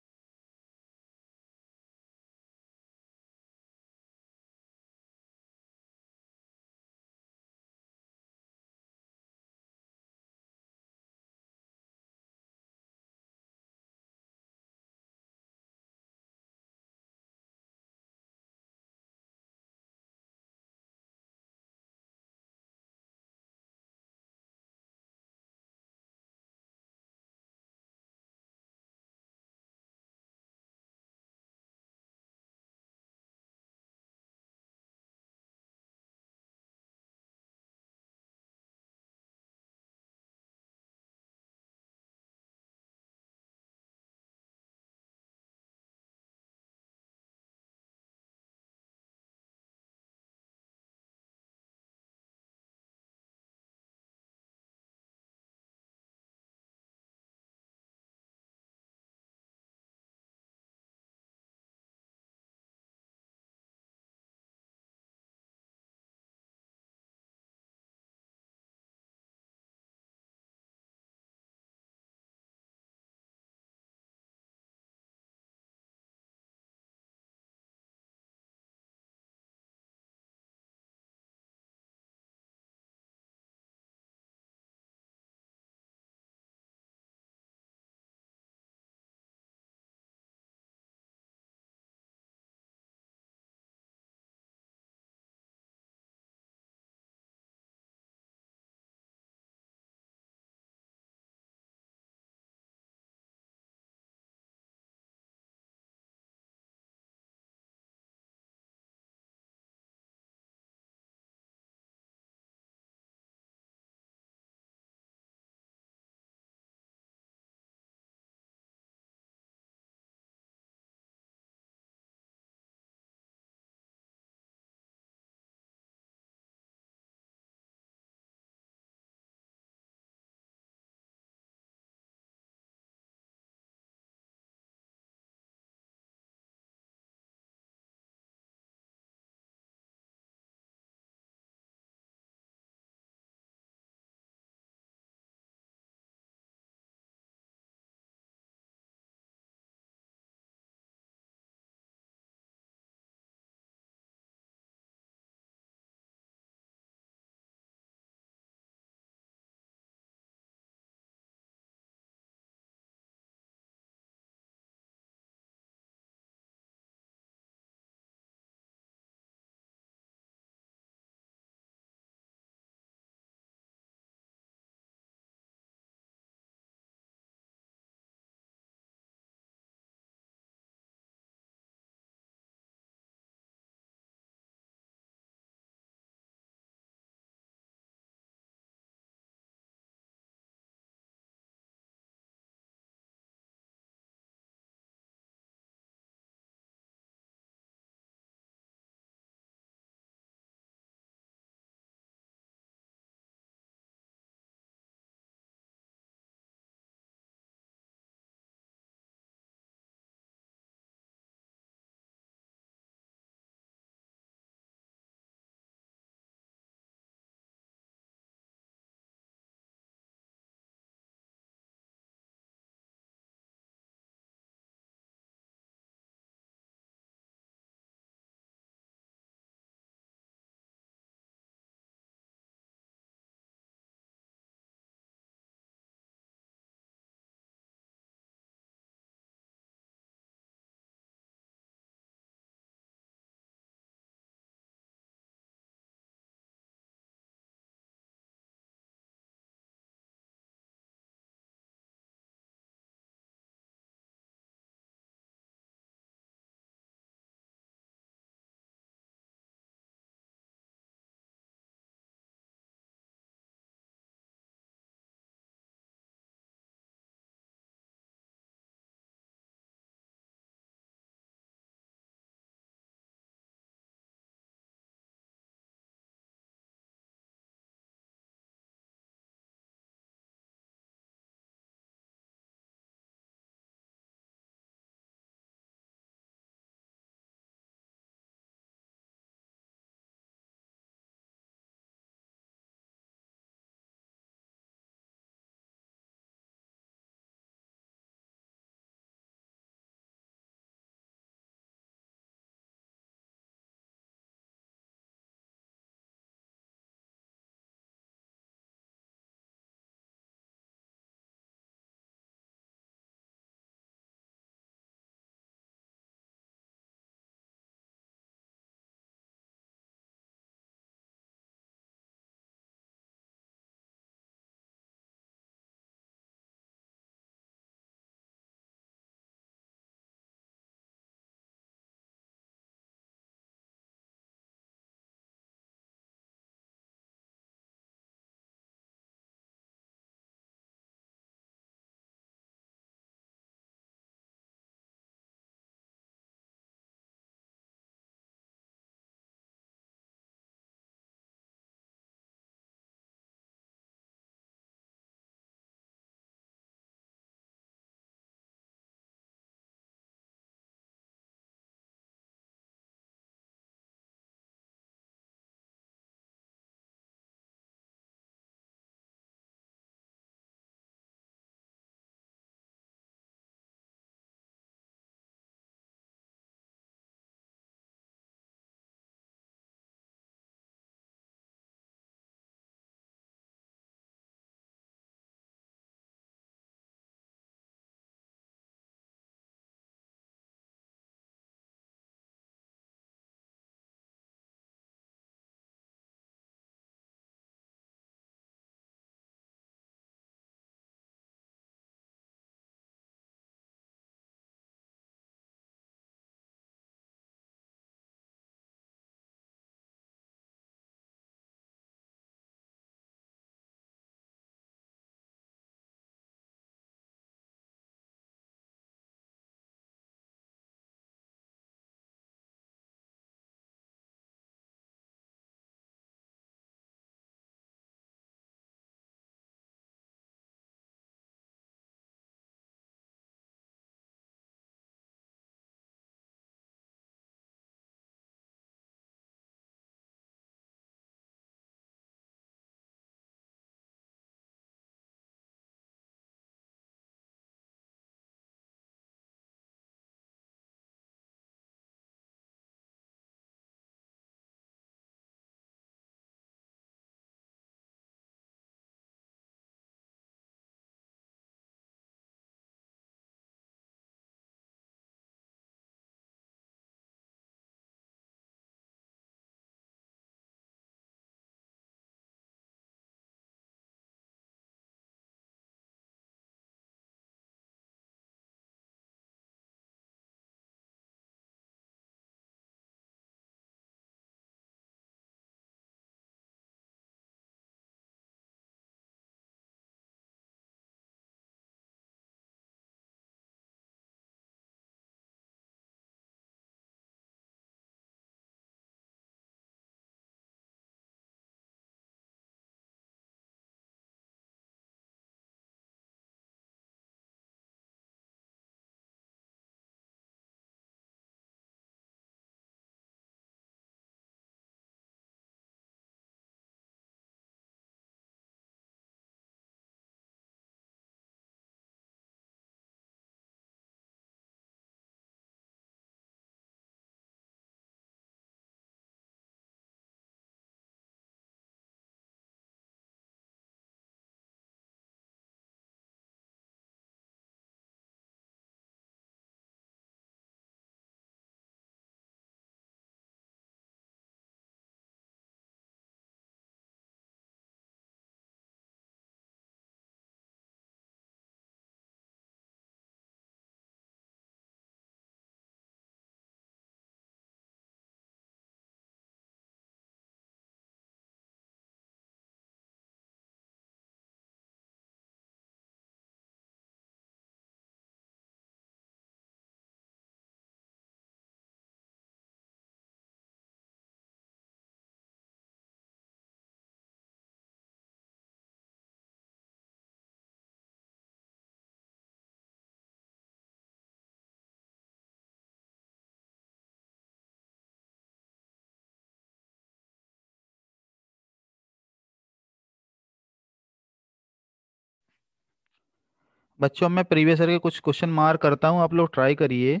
बच्चों मैं प्रीवियस ईयर के कुछ क्वेश्चन मार करता हूँ आप लोग ट्राई करिए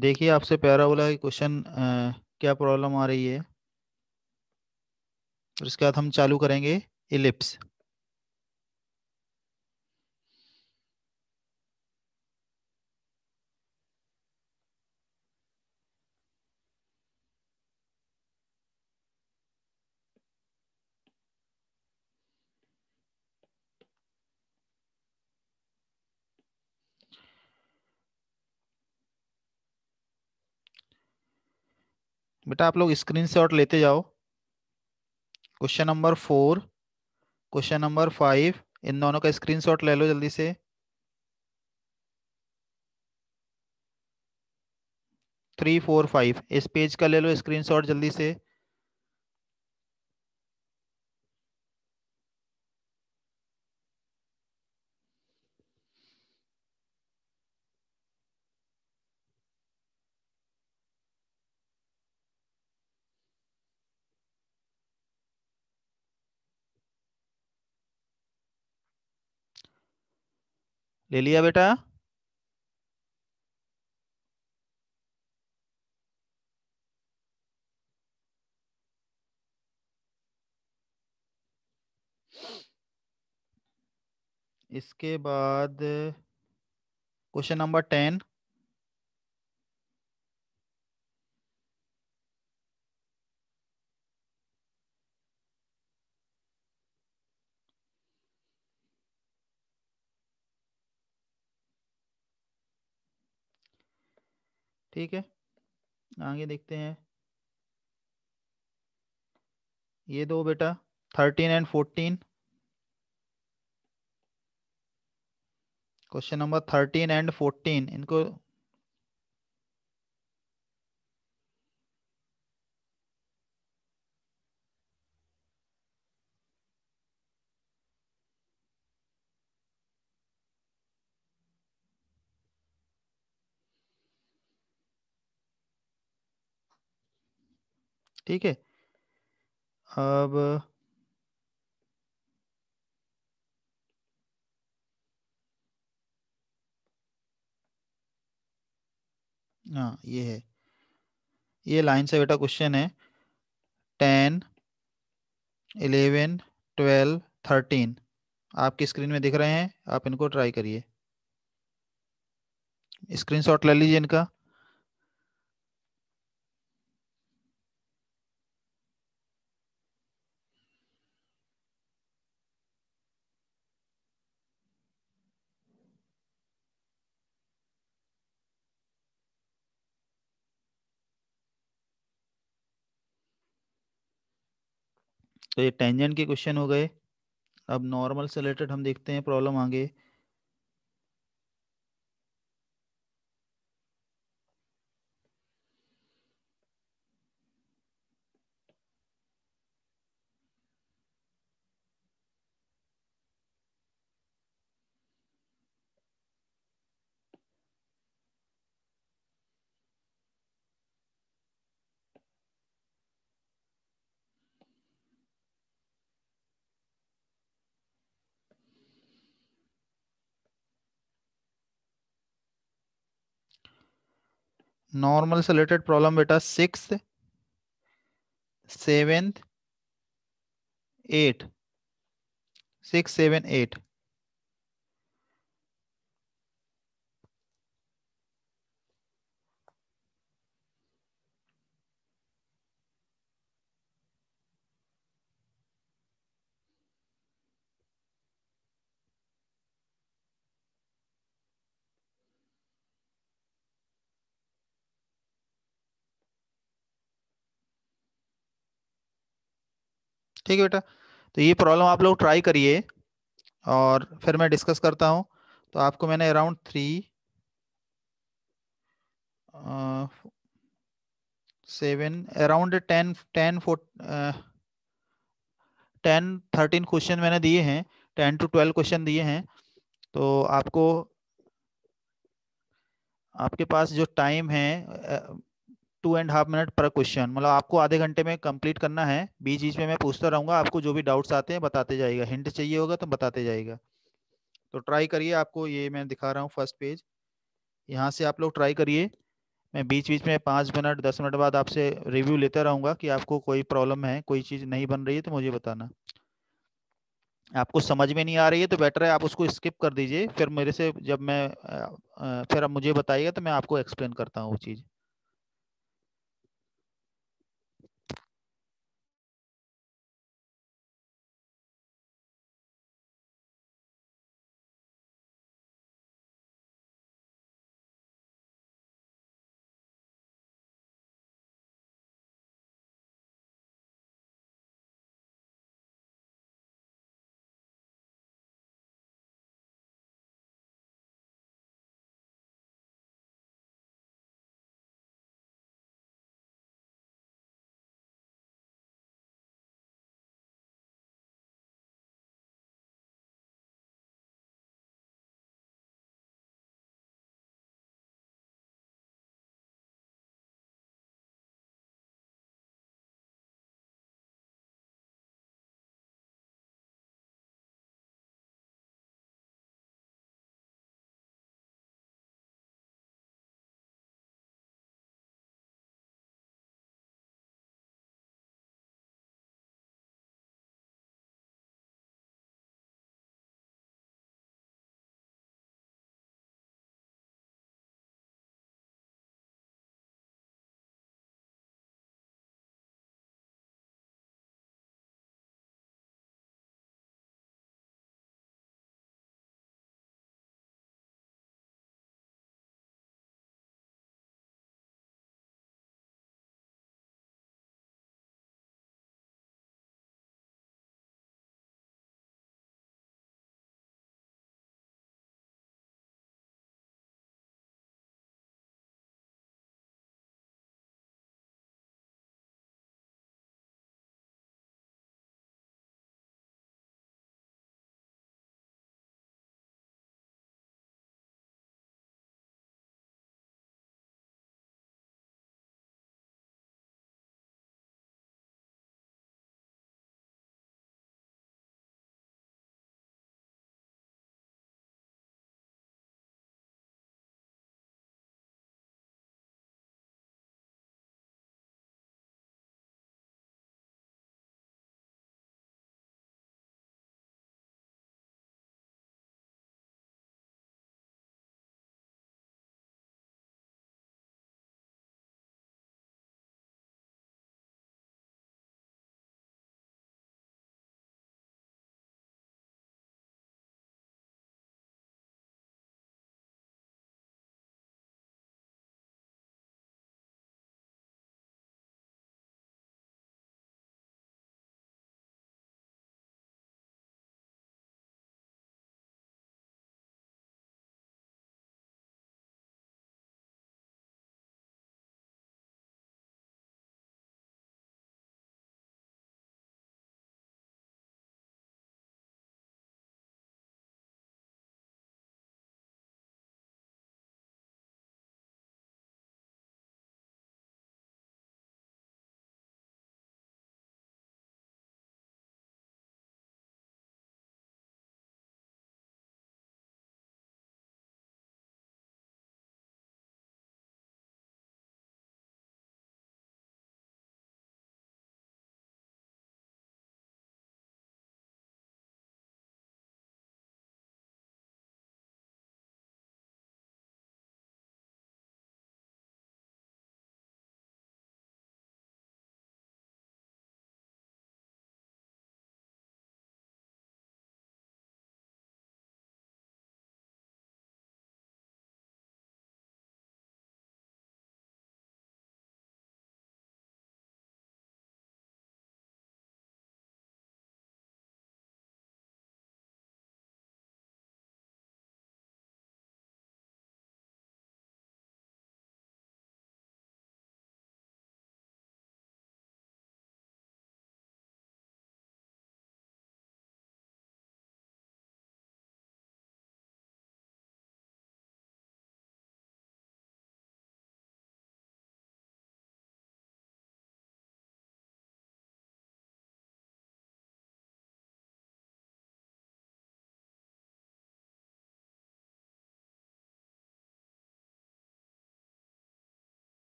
देखिए आपसे बोला कि क्वेश्चन क्या प्रॉब्लम आ रही है और इसके बाद हम चालू करेंगे इलिप्स बेटा आप लोग स्क्रीन शॉट लेते जाओ question number four question number five इन दोनों का स्क्रीनशॉट ले लो जल्दी से थ्री फोर फाइव इस पेज का ले लो स्क्रीनशॉट जल्दी से ले लिया बेटा इसके बाद क्वेश्चन नंबर टेन ठीक है आगे देखते हैं ये दो बेटा thirteen and fourteen question number thirteen and fourteen इनको ठीक है अब हाँ ये है ये लाइन से बेटा क्वेश्चन है टेन इलेवन ट्वेल्व थर्टीन आपकी स्क्रीन में दिख रहे हैं आप इनको ट्राई करिए स्क्रीनशॉट ले लीजिए इनका तो ये टेंजेंट के क्वेश्चन हो गए अब नॉर्मल से रिलेटेड हम देखते हैं प्रॉब्लम आगे नॉर्मल से रिलेटेड प्रॉब्लम बेटा six seventh eight six seven eight ठीक है बेटा तो ये प्रॉब्लम आप लोग ट्राई करिए और फिर मैं डिस्कस करता हूँ तो आपको मैंने around three seven around ten ten four ten thirteen question मैंने दिए हैं टेन टू ट्वेल्व क्वेश्चन दिए हैं तो आपको आपके पास जो टाइम है टू एंड हाफ मिनट पर क्वेश्चन मतलब आपको आधे घंटे में कंप्लीट करना है बीच बीच में मैं पूछता रहूंगा आपको जो भी डाउट्स आते हैं बताते जाएगा हिंट चाहिए होगा तो बताते जाएगा तो ट्राई करिए आपको ये मैं दिखा रहा हूँ फर्स्ट पेज यहाँ से आप लोग ट्राई करिए मैं बीच बीच में पाँच मिनट दस मिनट बाद आपसे रिव्यू लेता रहूँगा कि आपको कोई प्रॉब्लम है कोई चीज़ नहीं बन रही है तो मुझे बताना आपको समझ में नहीं आ रही है तो बेटर है आप उसको स्किप कर दीजिए फिर मेरे से जब मैं फिर आप मुझे बताइएगा तो मैं आपको एक्सप्लेन करता हूँ वो चीज़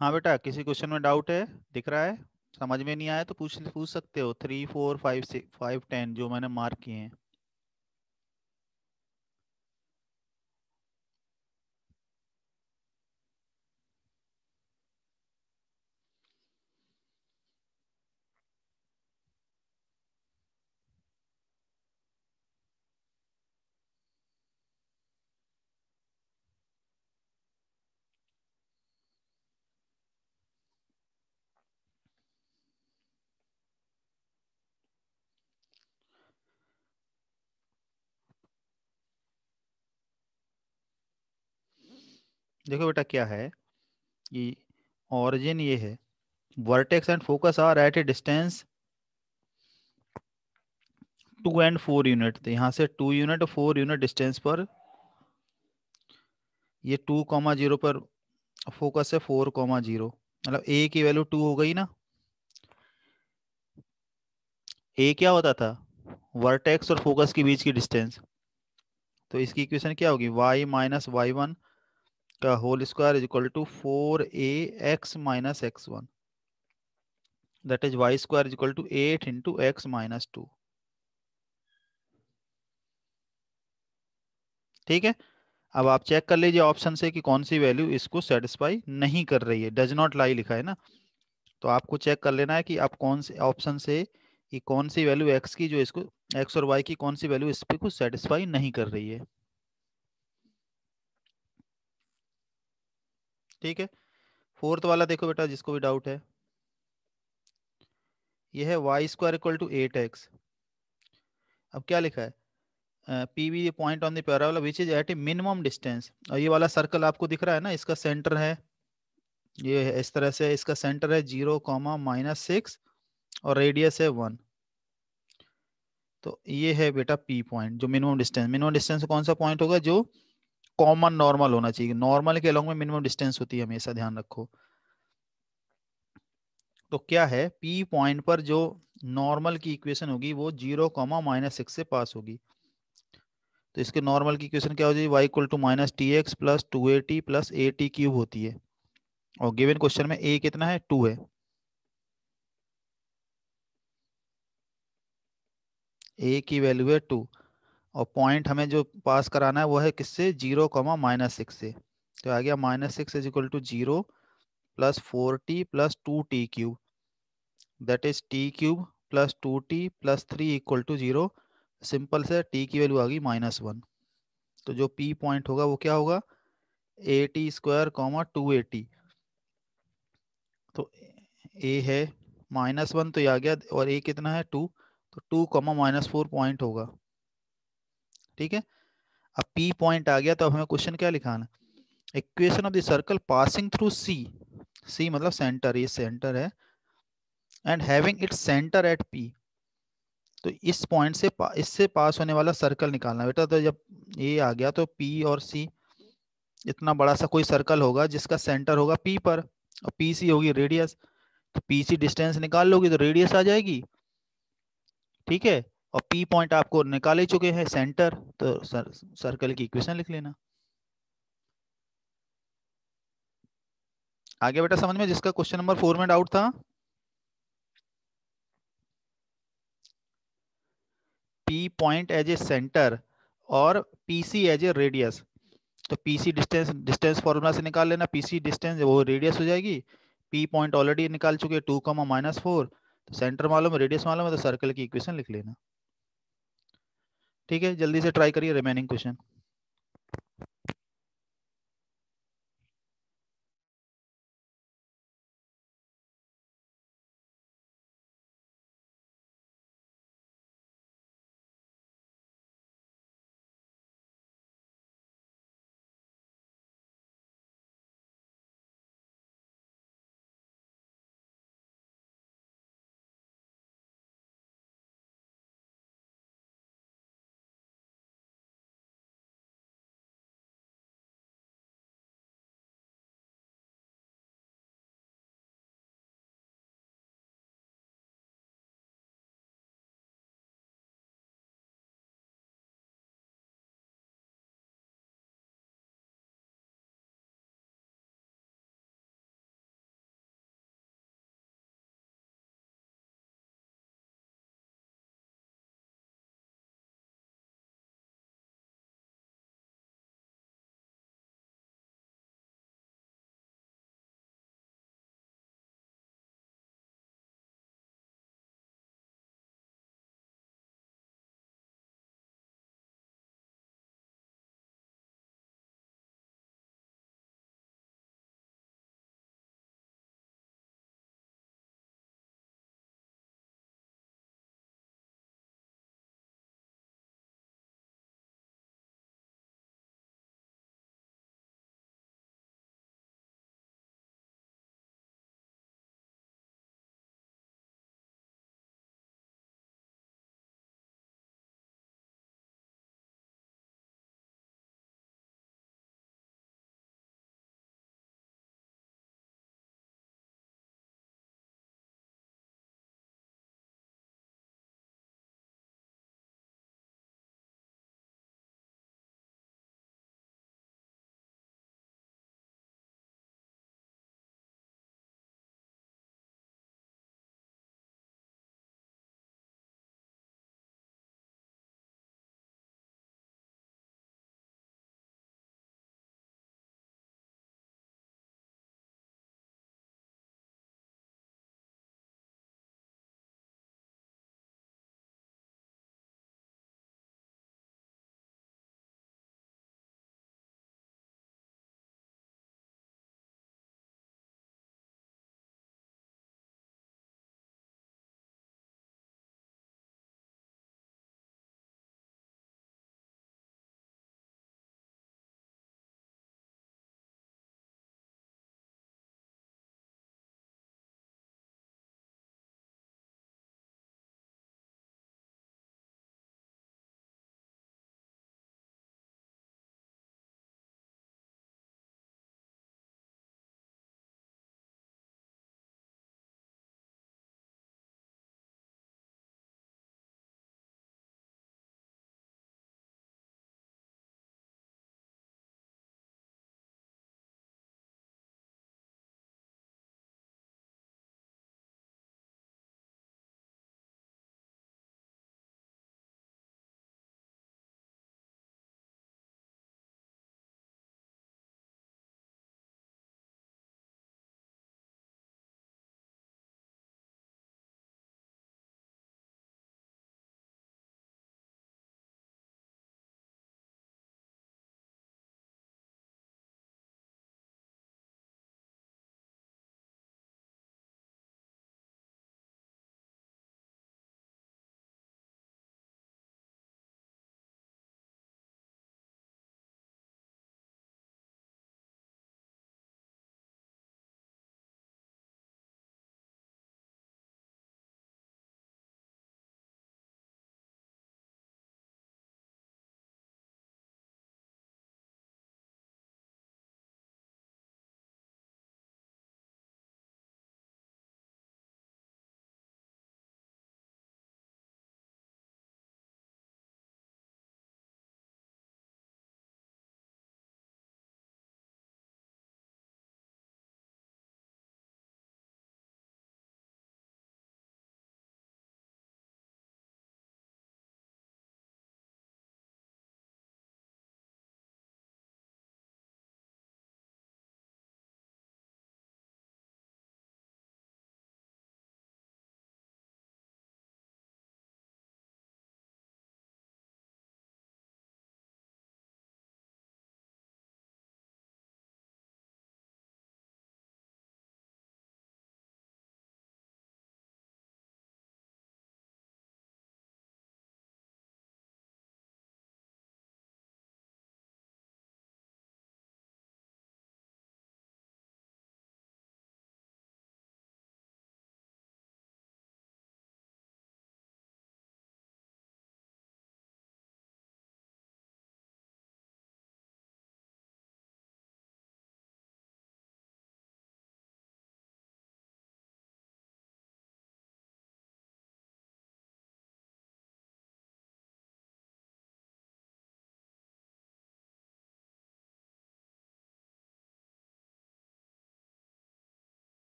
हाँ बेटा किसी क्वेश्चन में डाउट है दिख रहा है समझ में नहीं आया तो पूछ पूछ सकते हो three four five six five ten जो मैंने मार्क किए हैं देखो बेटा क्या है कि ऑरिजिन ये है vertex and focus are at a distance two and four unit तो यहाँ से two unit four unit distance पर ये टू कॉमा जीरो पर फोकस है फोर कॉमा जीरो मतलब ए की वैल्यू टू हो गई ना ए क्या होता था वर्टेक्स और फोकस के बीच की डिस्टेंस तो इसकी इक्वेशन क्या होगी वाई माइनस वाई वन का whole square is equal to four A x minus x one that is y square is equal to eight into x minus two ठीक है अब आप चेक कर लीजिए ऑप्शन से कि कौन सी वैल्यू इसको सेटिस्फाई नहीं कर रही है डज नॉट लाई लिखा है ना तो आपको चेक कर लेना है कि आप कौन से ऑप्शन से कि कौन सी वैल्यू एक्स की जो इसको एक्स और वाई की कौन सी वैल्यू इस पर कुछ सेटिस्फाई नहीं कर रही है ठीक है फोर्थ वाला देखो बेटा जिसको भी डाउट है यह है Y square equal to eight x अब क्या लिखा है P V point on the parabola which is at a minimum distance और ये वाला सर्कल आपको दिख रहा है ना इसका सेंटर है ये है इस तरह से इसका सेंटर है जीरो कॉमा माइनस सिक्स और रेडियस है वन तो ये है बेटा पी पॉइंट जो मिनिमम डिस्टेंस मिनिमम डिस्टेंस कौन सा पॉइंट होगा जो कॉमन नॉर्मल होना चाहिए नॉर्मल के अलोंग में मिनिमम डिस्टेंस होती है हमेशा ध्यान रखो तो क्या है पी पॉइंट पर जो नॉर्मल की इक्वेशन होगी वो जीरो कॉमा माइनस सिक्स से पास होगी तो इसके नॉर्मल की इक्वेशन क्या हो जाएगी Y equal to minus t x plus two A t plus a t cube होती है और गिवन क्वेश्चन में ए कितना है टू है ए की वैल्यू है टू और पॉइंट हमें जो पास कराना है वो है किससे जीरो कॉमा माइनस सिक्स से तो आ गया minus six is equal to zero plus four t plus two t cube that is t cube plus two t plus three equal to zero simple से टी की value आ गई minus one तो जो पी पॉइंट होगा वो क्या होगा A T square comma two A t तो ए है माइनस वन तो ये आ गया और ए कितना है टू तो two comma minus four point होगा ठीक है अब पी पॉइंट आ गया तो अब हमें क्वेश्चन क्या लिखाना equation of the circle passing through C C मतलब सेंटर ये सेंटर है and having its centre at P तो इस पॉइंट से पा, इससे पास होने वाला सर्कल निकालना बेटा तो जब ये आ गया तो पी और सी इतना बड़ा सा कोई सर्कल होगा जिसका सेंटर होगा पी पर और पी सी होगी रेडियस तो पी सी डिस्टेंस निकाल लोगी तो रेडियस आ जाएगी ठीक है और पी पॉइंट आपको निकाल ही चुके हैं सेंटर तो सर, सर्कल की इक्वेशन लिख लेना आगे बेटा समझ में जिसका क्वेश्चन नंबर फोर में डाउट था P point as a centre और पीसी एज ए रेडियस तो पीसी डिस्टेंस डिस्टेंस फॉर्मूला से निकाल लेना पीसी डिस्टेंस वो रेडियस हो जाएगी पी पॉइंट ऑलरेडी निकाल चुके टू कॉमा माइनस फोर तो सेंटर मालूम रेडियस मालूम है तो सर्कल की इक्वेशन लिख लेना ठीक है जल्दी से ट्राई करिए रिमेनिंग क्वेश्चन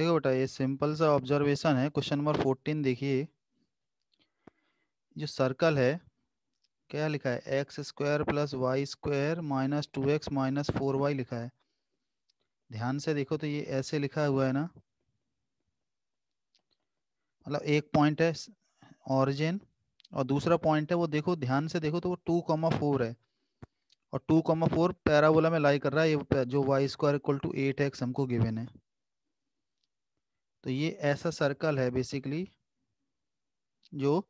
देखो बेटा ये सिंपल सा ऑब्जर्वेशन है क्वेश्चन नंबर फोर्टीन देखिए जो सर्कल है क्या लिखा है x square plus Y square minus two x minus four y लिखा है ध्यान से देखो तो ये ऐसे लिखा हुआ है ना मतलब एक पॉइंट है ऑरिजिन और दूसरा पॉइंट है वो देखो ध्यान से देखो तो वो टू कॉमा फोर है और टू कॉमा फोर पैराबोला में लाई कर रहा है ये जो y square equal to eight x हमको गिवेन है तो ये ऐसा सर्कल है बेसिकली जो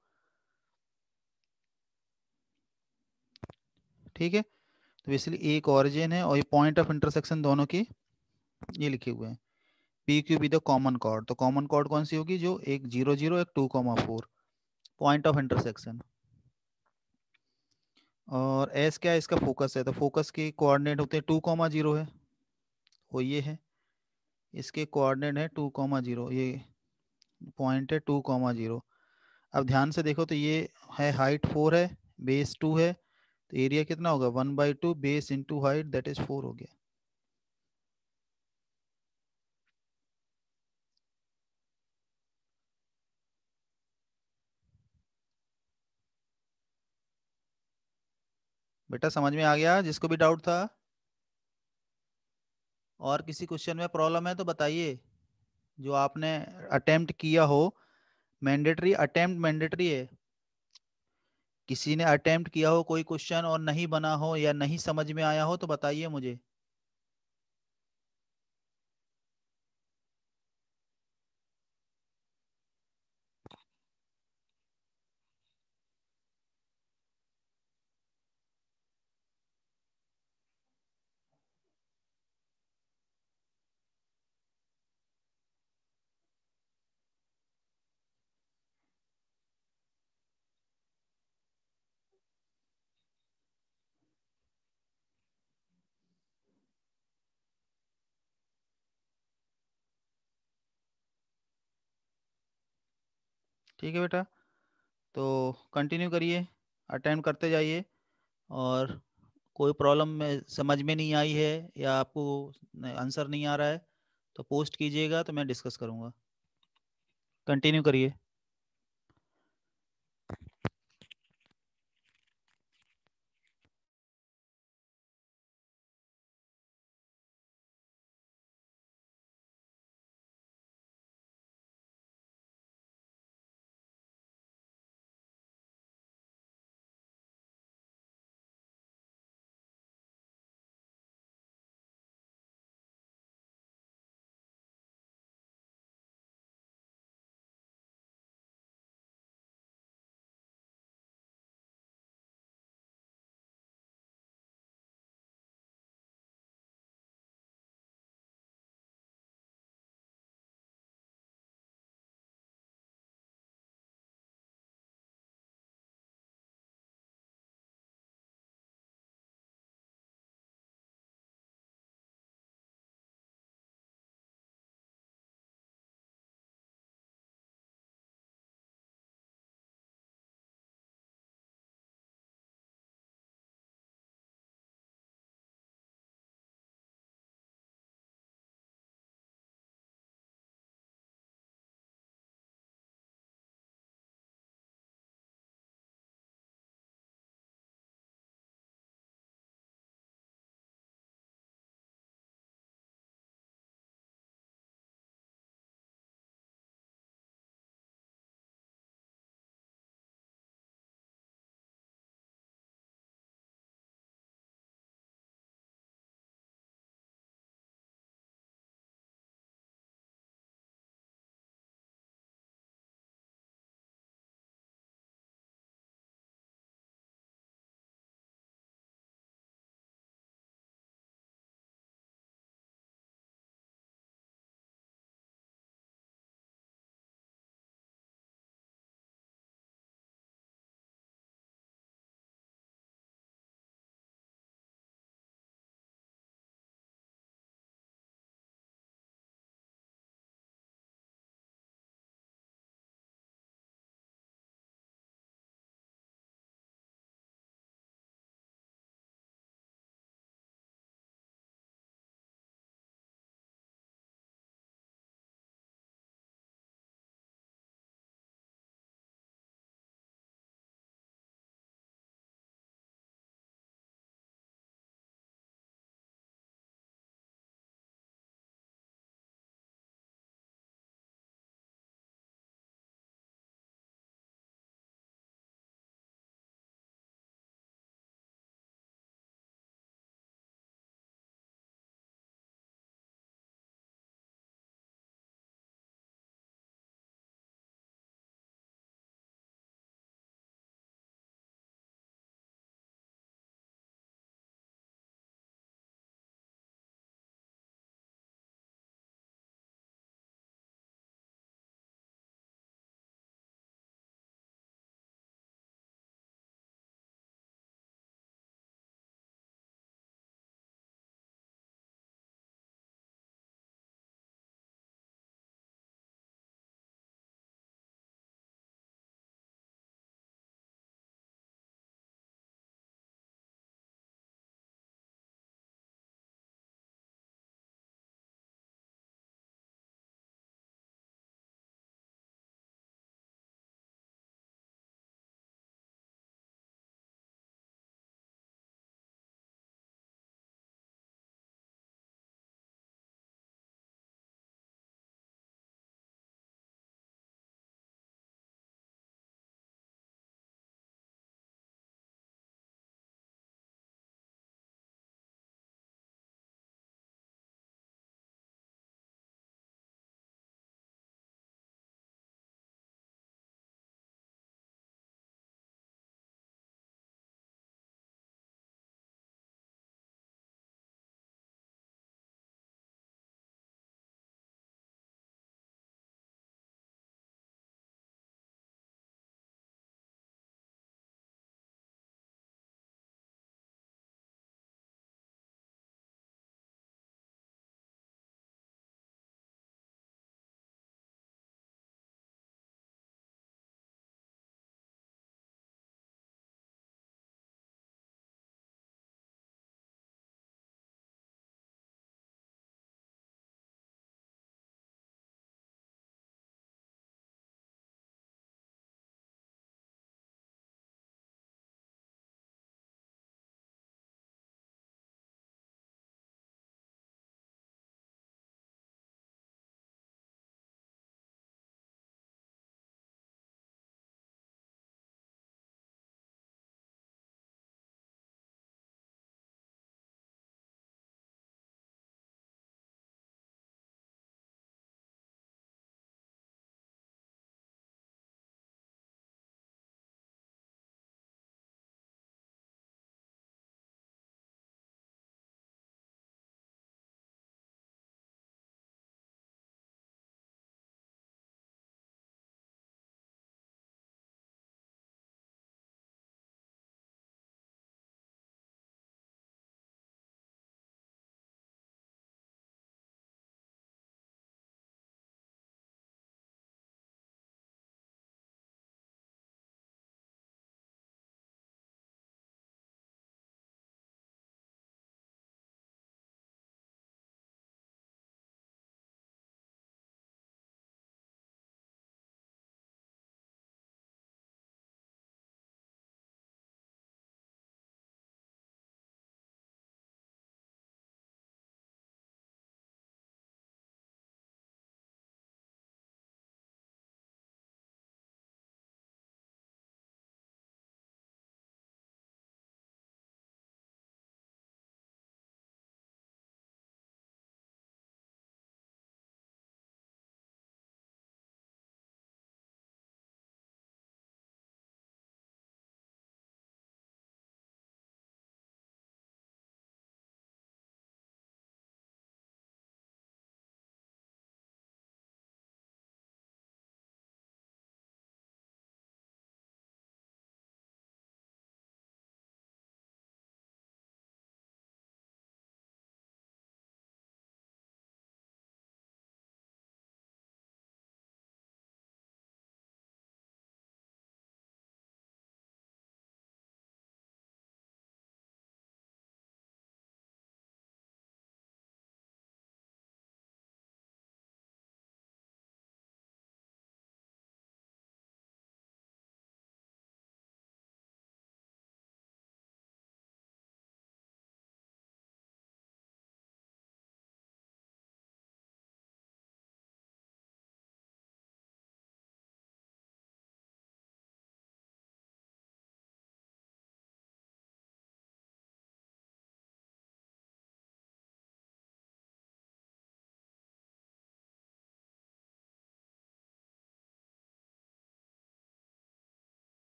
ठीक है तो बेसिकली एक ऑरिजिन है और ये पॉइंट ऑफ इंटरसेक्शन दोनों के ये लिखे हुए हैं P Q be the common chord तो कॉमन कॉर्ड कौन सी होगी जो एक जीरो जीरो एक two comma four point of intersection और एस क्या है इसका फोकस है तो फोकस के कोऑर्डिनेट होते हैं टू कॉमा जीरो है वो ये है इसके कोऑर्डिनेट है टू कॉमा जीरो ये पॉइंट है टू कॉमा जीरो अब ध्यान से देखो तो ये है हाइट फोर है बेस टू है तो एरिया कितना होगा one by two base into height that is four हो गया बेटा समझ में आ गया जिसको भी डाउट था और किसी क्वेश्चन में प्रॉब्लम है तो बताइए जो आपने अटेम्प्ट किया हो मैंडेटरी अटेम्प्ट मैंडेटरी है किसी ने अटेम्प्ट किया हो कोई क्वेश्चन और नहीं बना हो या नहीं समझ में आया हो तो बताइए मुझे ठीक है बेटा तो कंटिन्यू करिए अटेम्प्ट करते जाइए और कोई प्रॉब्लम में समझ में नहीं आई है या आपको आंसर नहीं आ रहा है तो पोस्ट कीजिएगा तो मैं डिस्कस करूँगा कंटिन्यू करिए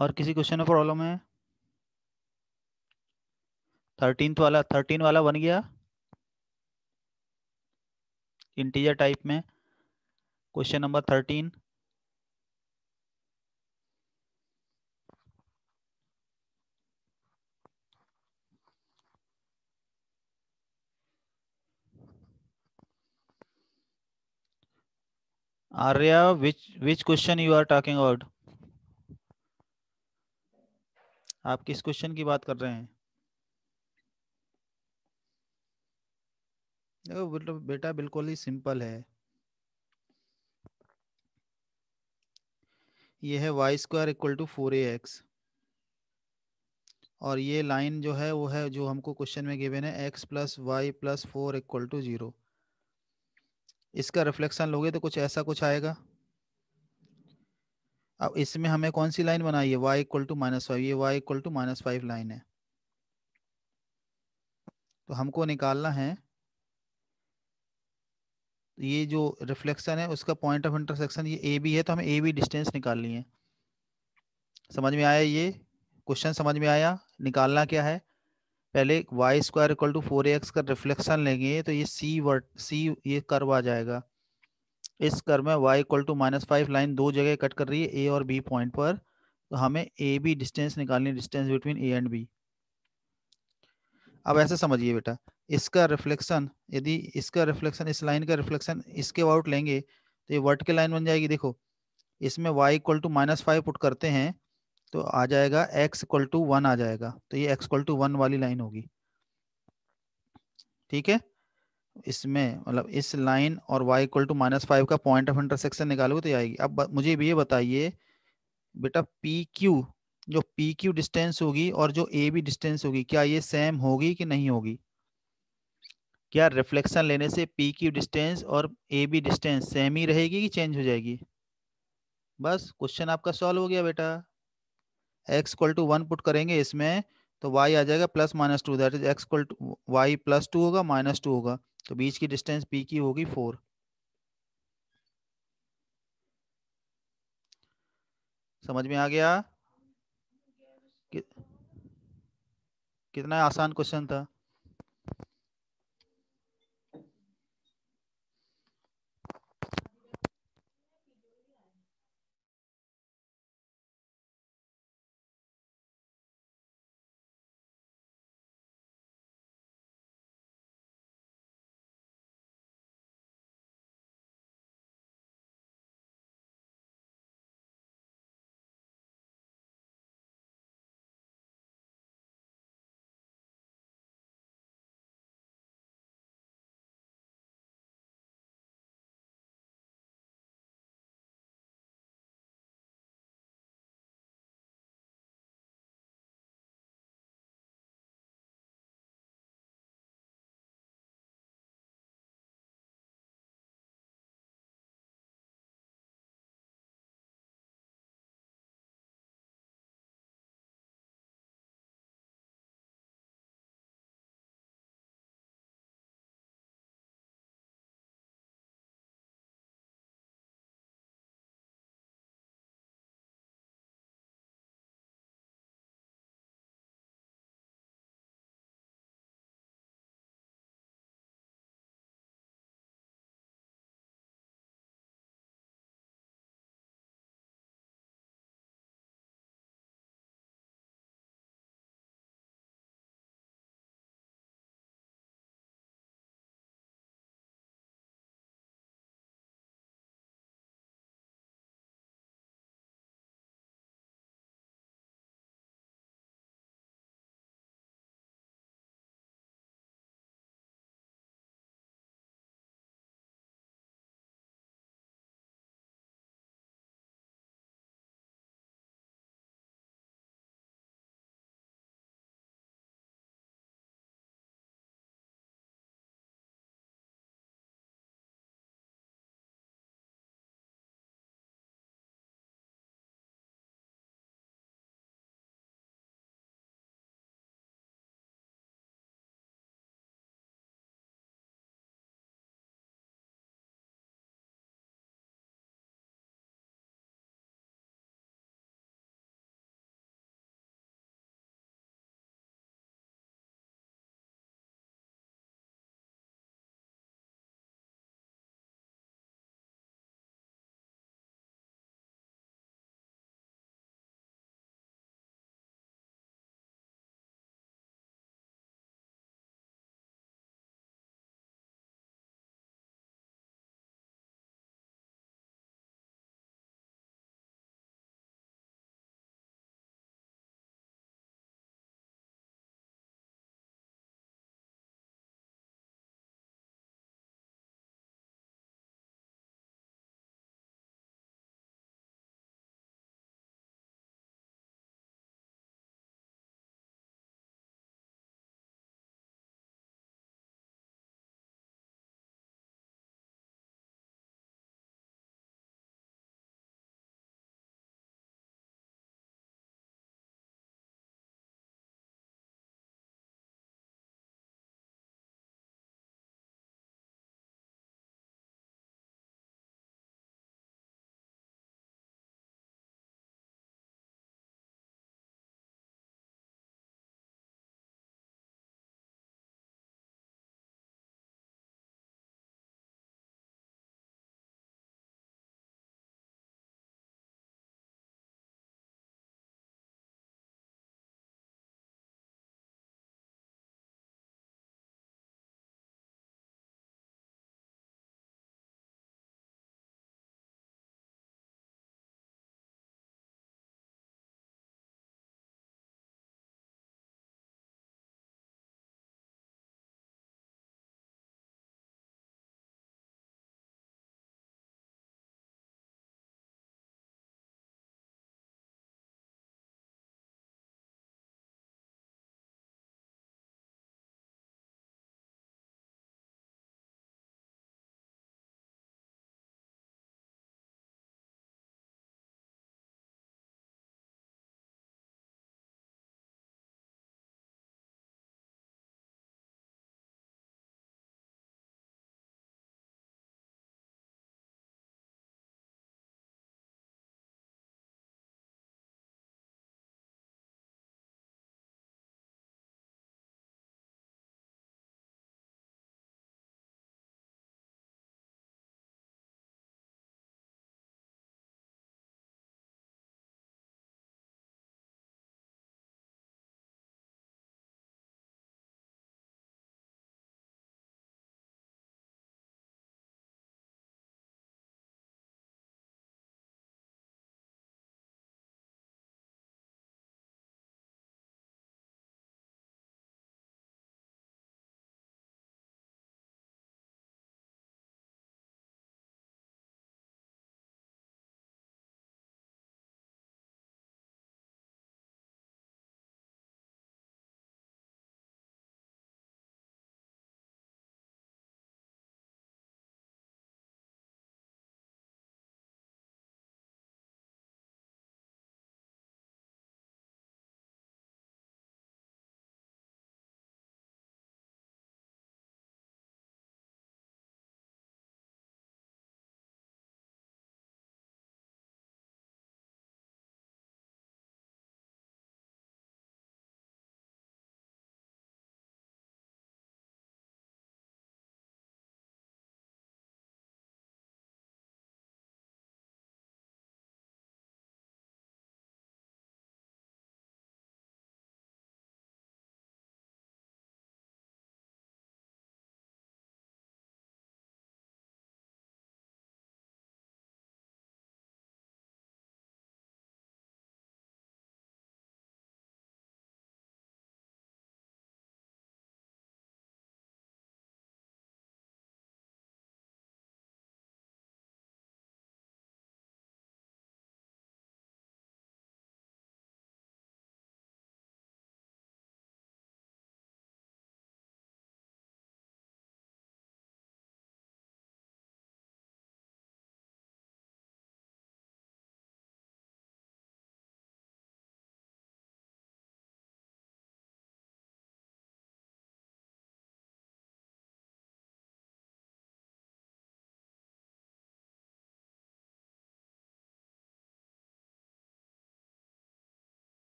और किसी क्वेश्चन में प्रॉब्लम है थर्टीन वाला थर्टीन वाला बन गया इंटीजर टाइप में question number thirteen Arya which which question you are talking about आप किस क्वेश्चन की बात कर रहे हैं देखो मतलब बेटा बिल्कुल ही सिंपल है ये है Y square equal to four A x और ये लाइन जो है वो है जो हमको क्वेश्चन में गिवेन है x plus y plus four equal to zero इसका रिफ्लेक्शन लोगे तो कुछ ऐसा कुछ आएगा अब इसमें हमें कौन सी लाइन बनाई है y equal to minus five ये y equal to minus five line है तो हमको निकालना है ये जो रिफ्लेक्शन है उसका पॉइंट ऑफ इंटरसेक्शन ये ए बी है तो हमें ए बी डिस्टेंस निकालनी है समझ में आया ये क्वेश्चन समझ में आया निकालना क्या है पहले y square equal to four x का रिफ्लेक्शन लेंगे तो ये सी वर्ट सी ये कर्व आ जाएगा इस कर में y equal to minus five line दो जगह कट कर रही है ए और बी पॉइंट पर तो हमें ए बी डिस्टेंस निकालनी distance between A and B अब ऐसे समझिए बेटा इसका रिफ्लेक्शन यदि इसका रिफ्लेक्शन इस लाइन का रिफ्लेक्शन इसके आउट लेंगे तो ये वर्टिकल लाइन बन जाएगी देखो इसमें y equal to minus five put करते हैं तो आ जाएगा x इक्वल टू वन आ जाएगा तो ये x इक्वल टू वन वाली लाइन होगी ठीक है इसमें मतलब इस लाइन और y equal to minus five का पॉइंट ऑफ इंटरसेक्शन निकालोगे तो ये आएगी अब मुझे भी ये बताइए बेटा पी क्यू जो पी क्यू डिस्टेंस होगी और जो ए बी डिस्टेंस होगी क्या ये सेम होगी कि नहीं होगी क्या रिफ्लेक्शन लेने से पी क्यू डिस्टेंस और ए बी डिस्टेंस सेम ही रहेगी कि चेंज हो जाएगी बस क्वेश्चन आपका सॉल्व हो गया बेटा x equal to one put करेंगे इसमें तो y आ जाएगा plus minus two that is x equal to y plus two होगा माइनस टू होगा तो बीच की डिस्टेंस पी की होगी फोर समझ में आ गया कि, कितना आसान क्वेश्चन था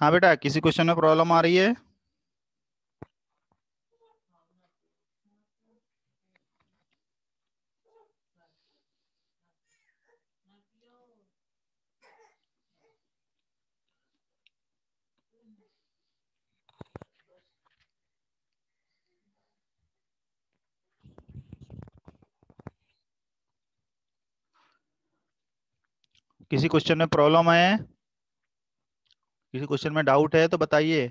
हाँ बेटा किसी क्वेश्चन में प्रॉब्लम आ रही है किसी क्वेश्चन में प्रॉब्लम है किसी क्वेश्चन में डाउट है तो बताइए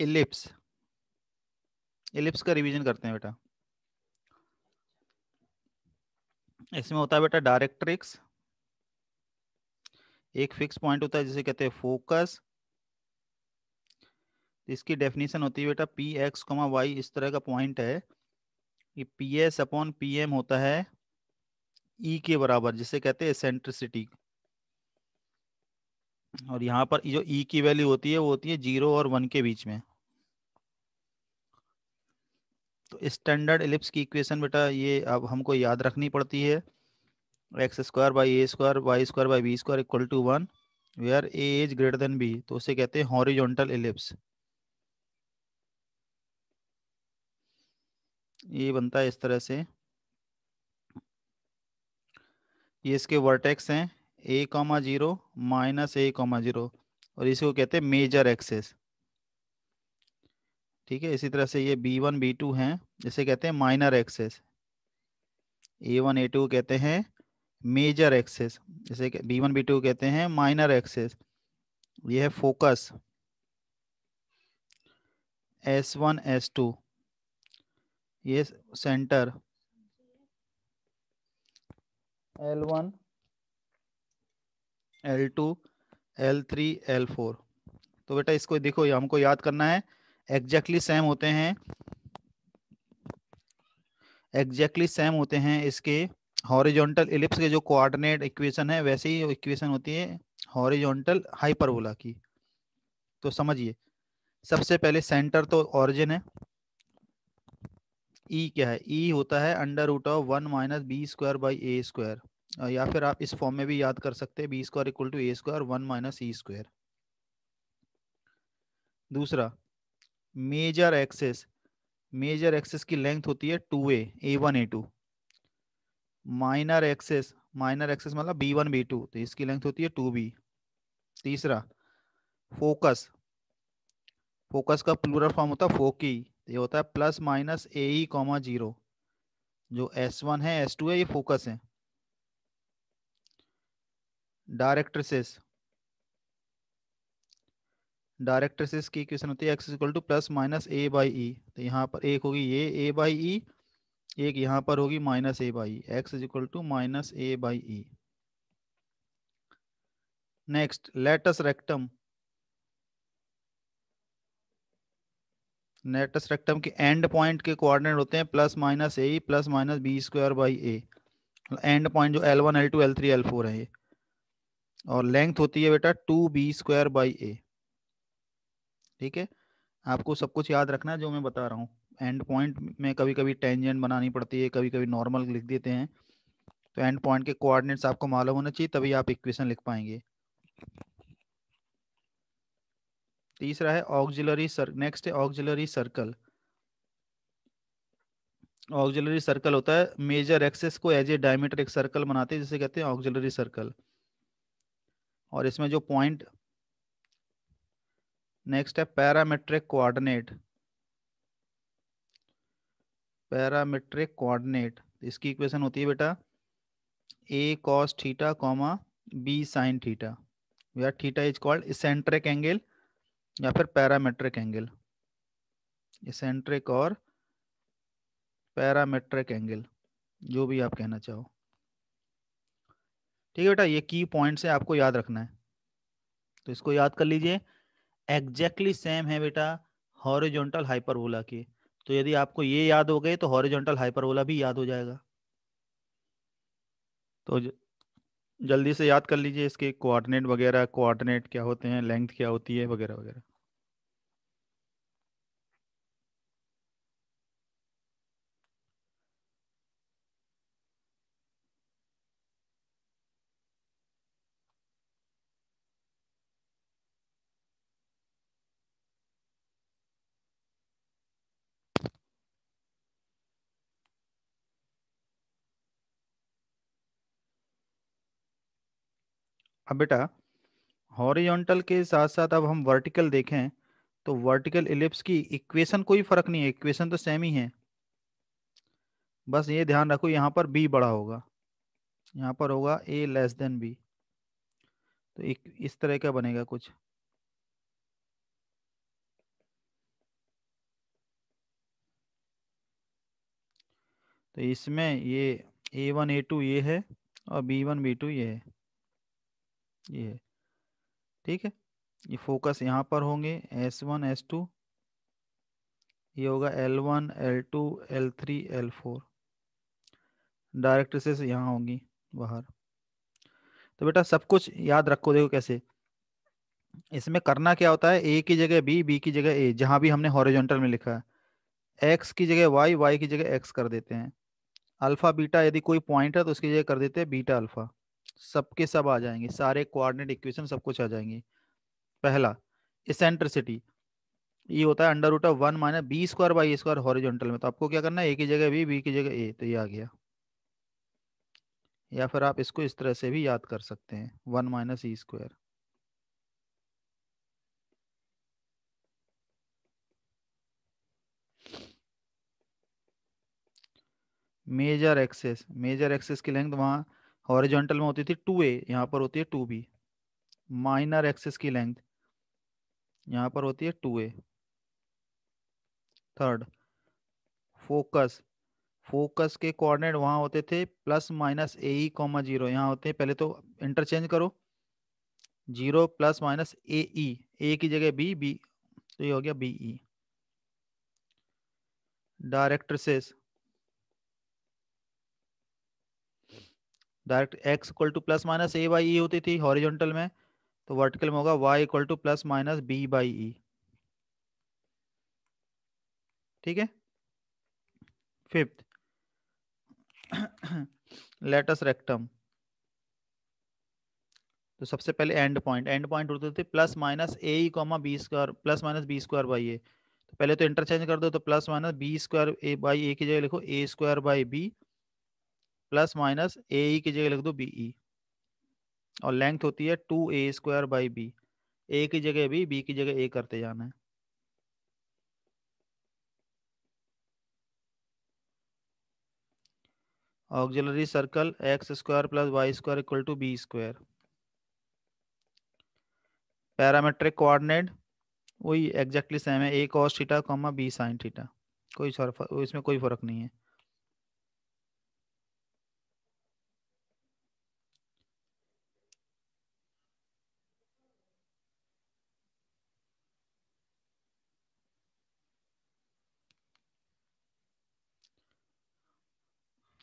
इलिप्स इलिप्स का रिवीजन करते हैं बेटा इसमें होता है बेटा डायरेक्ट्रिक्स एक फिक्स पॉइंट होता है जिसे कहते हैं फोकस इसकी डेफिनेशन होती है बेटा पी एक्स कमा वाई इस तरह का पॉइंट है ये P S upon P M होता है ई e के बराबर जिसे कहते हैं सेंट्रिसिटी और यहाँ पर जो ई e की वैल्यू होती है वो होती है जीरो और वन के बीच में तो स्टैंडर्ड एलिप्स की इक्वेशन बेटा ये अब हमको याद रखनी पड़ती है x square by A square y square by b square equal to one where a is greater than b तो उसे कहते हैं हॉरिजॉन्टल एलिप्स ये बनता है इस तरह से ये इसके वर्टेक्स हैं ए comma zero minus a comma zero और इसी को कहते हैं मेजर एक्सेस ठीक है इसी तरह से ये बी वन बी टू है जिसे कहते हैं minor axis a one a two कहते हैं मेजर एक्सेस जैसे बी वन बी टू कहते हैं माइनर एक्सेस ये है focus S one S two ये centre L one L two L three L four तो बेटा इसको देखो हमको याद करना है एग्जैक्टली सेम होते हैं एग्जैक्टली सेम होते हैं इसके हॉरिजॉन्टल इलिप्स के जो कोऑर्डिनेट इक्वेशन है वैसे ही इक्वेशन होती है हॉरिजॉन्टल हाइपरबोला की तो समझिए सबसे पहले सेंटर तो ऑरिजिन है ई e क्या है ई e होता है under root of one minus B square by A square या फिर आप इस फॉर्म में भी याद कर सकते हैं b square equal to A square one minus e square दूसरा मेजर एक्सेस मेजर एक्सेस की लेंथ होती है two a a one a two minor axis minor axis मतलब बी वन बी टू तो इसकी लेंथ होती है टू बी तीसरा फोकस फोकस का प्लूरल फॉर्म होता है फोकी ये होता है plus minus a e comma zero जो एस वन है एस टू है ये फोकस है डायरेक्ट्रेसेस डायरेक्ट्रेसेस की इक्वेशन होती है x equal to plus minus a by e e। तो यहाँ पर एक होगी ये ए बाई ई e, एक यहाँ पर होगी minus a by x e। Is equal to minus a by e next latus rectum latus rectum के एंड पॉइंट के कोऑर्डिनेट होते हैं plus minus A plus minus B square by a end point जो L one L two L three L four है ये और length होती है बेटा two b square by a ठीक है आपको सब कुछ याद रखना है जो मैं बता रहा हूँ एंड पॉइंट में कभी कभी टेंजेंट बनानी पड़ती है कभी कभी नॉर्मल लिख देते हैं तो एंड पॉइंट के कोऑर्डिनेट्स आपको मालूम होना चाहिए तभी आप इक्वेशन लिख पाएंगे तीसरा है ऑक्जिलरी सर नेक्स्ट है ऑक्जिलरी सर्कल ऑक्जिलरी सर्कल होता है मेजर एक्सेस को एज ए डायमीटर एक सर्कल बनाते हैं जिसे कहते हैं ऑक्जिलरी सर्कल और इसमें जो पॉइंट नेक्स्ट है पैरामेट्रिक कोऑर्डिनेट पैरामेट्रिक कोऑर्डिनेट इसकी इक्वेशन होती है बेटा a cos theta comma B sign theta या theta is called eccentric angle या फिर पैरामेट्रिक एंगल इसेंट्रिक और पैरामेट्रिक एंगल जो भी आप कहना चाहो ठीक है बेटा ये की पॉइंट्स है आपको याद रखना है तो इसको याद कर लीजिए एग्जैक्टली सेम है बेटा हॉरिजॉन्टल हाइपरबोला की तो यदि आपको ये याद हो गए तो हॉरिजॉन्टल हाइपरबोला भी याद हो जाएगा तो जल्दी से याद कर लीजिए इसके कोऑर्डिनेट वगैरह कोऑर्डिनेट क्या होते हैं लेंथ क्या होती है वगैरह वगैरह अब बेटा हॉरिजॉन्टल के साथ साथ अब हम वर्टिकल देखें तो वर्टिकल इलिप्स की इक्वेशन कोई फर्क नहीं है इक्वेशन तो सेम ही है बस ये ध्यान रखो यहाँ पर बी बड़ा होगा यहाँ पर होगा ए लेस देन बी तो एक इस तरह का बनेगा कुछ तो इसमें ये ए वन ए टू ये है और बी वन बी टू ये है ये ठीक है ये फोकस यहाँ पर होंगे एस वन एस टू ये होगा L one L two L three L four यहाँ होंगी बाहर तो बेटा सब कुछ याद रखो देखो कैसे इसमें करना क्या होता है ए की जगह बी बी की जगह ए जहाँ भी हमने हॉरिजॉन्टल में लिखा है एक्स की जगह वाई वाई की जगह एक्स कर देते हैं अल्फ़ा बीटा यदि कोई पॉइंट है तो उसकी जगह कर देते हैं बीटा अल्फ़ा सबके सब आ जाएंगे सारे कोऑर्डिनेट इक्वेशन सब कुछ आ जाएंगे पहला इसेंट्रिसिटी ये होता है under root of one minus B square by square horizontal में तो आपको क्या करना है ए की जगह बी बी की जगह ए तो ये आ गया या फिर आप इसको इस तरह से भी याद कर सकते हैं one minus e square major axis major axis की लेंथ वहां हॉरिजॉन्टल में होती थी टू ए यहाँ पर होती है टू बी माइनर एक्सिस की लेंथ यहाँ पर होती है two a third focus focus के कोऑर्डिनेट वहाँ होते थे plus minus a e comma zero यहाँ होते हैं पहले तो इंटरचेंज करो zero plus minus a e a की जगह बी बी तो ये हो गया b e directrices direct x equal to plus minus a by e होती थी हॉरिजॉन्टल में तो वर्टिकल में होगा y equal to plus minus b by e ठीक है फिफ्थ लेटस रेक्टम तो सबसे पहले एंड पॉइंट एंड पॉइंट होते थे plus minus a comma b square plus minus B square by a तो पहले तो इंटरचेंज कर दो तो plus minus B square a by a की जगह लिखो a square by b plus minus a e की जगह लिख दो बी ई और लेंथ होती है two A square by b a की जगह बी बी की जगह ए करते जाना है auxiliary circle x square plus Y square equal to b square parametric coordinate वही एग्जैक्टली सेम है a cos theta comma B sign theta कोई इसमें कोई फर्क नहीं है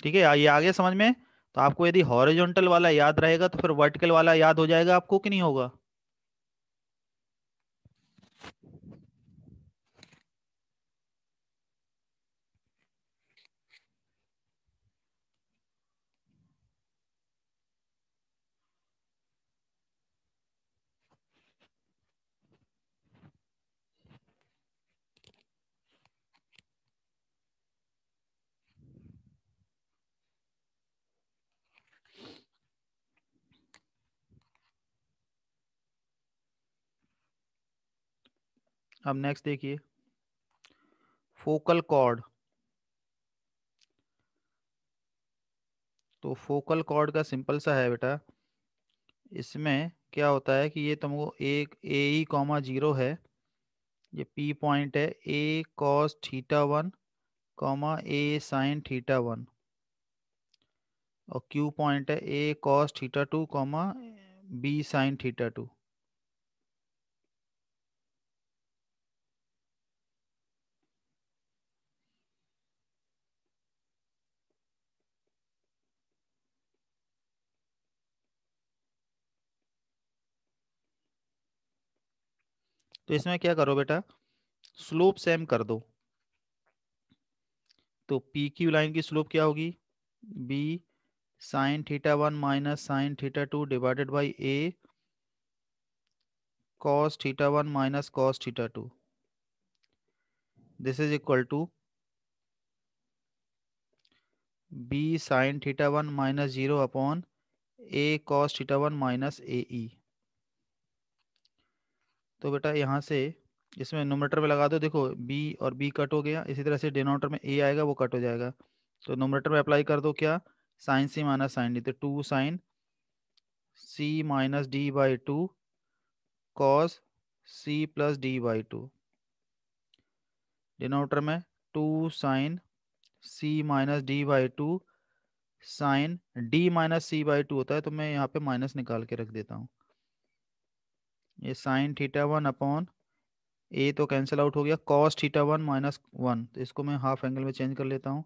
ठीक है ये आ गया समझ में तो आपको यदि हॉरिजॉन्टल वाला याद रहेगा तो फिर वर्टिकल वाला याद हो जाएगा आपको कि नहीं होगा अब नेक्स्ट देखिए फोकल कॉर्ड तो फोकल कॉर्ड का सिंपल सा है बेटा इसमें क्या होता है कि ये तुमको एक ए ई कॉमा जीरो है ये पी पॉइंट है a cos theta one comma a sine theta one और क्यू पॉइंट है a cos theta two comma B sign theta two तो इसमें क्या करो बेटा स्लोप सेम कर दो तो पी क्यू लाइन की स्लोप क्या होगी b sign theta one minus sine theta two divided by a cos theta one minus cos theta two this is equal to b sign theta one minus zero upon a cos theta one minus a e तो बेटा यहाँ से इसमें नोमेटर में लगा दो देखो B और बी कट हो गया इसी तरह से डिनोमेटर में ए आएगा वो कट हो जाएगा तो नोमेटर में अप्लाई कर दो क्या sine C minus sine D तो two sine C minus D by two cos C plus D by two denominator में two sine C minus D by two sine D minus C by two होता है तो मैं यहाँ पे minus निकाल के रख देता हूँ ये sine theta one upon a तो कैंसिल आउट हो गया cos theta one minus one तो इसको मैं हाफ एंगल में चेंज कर लेता हूँ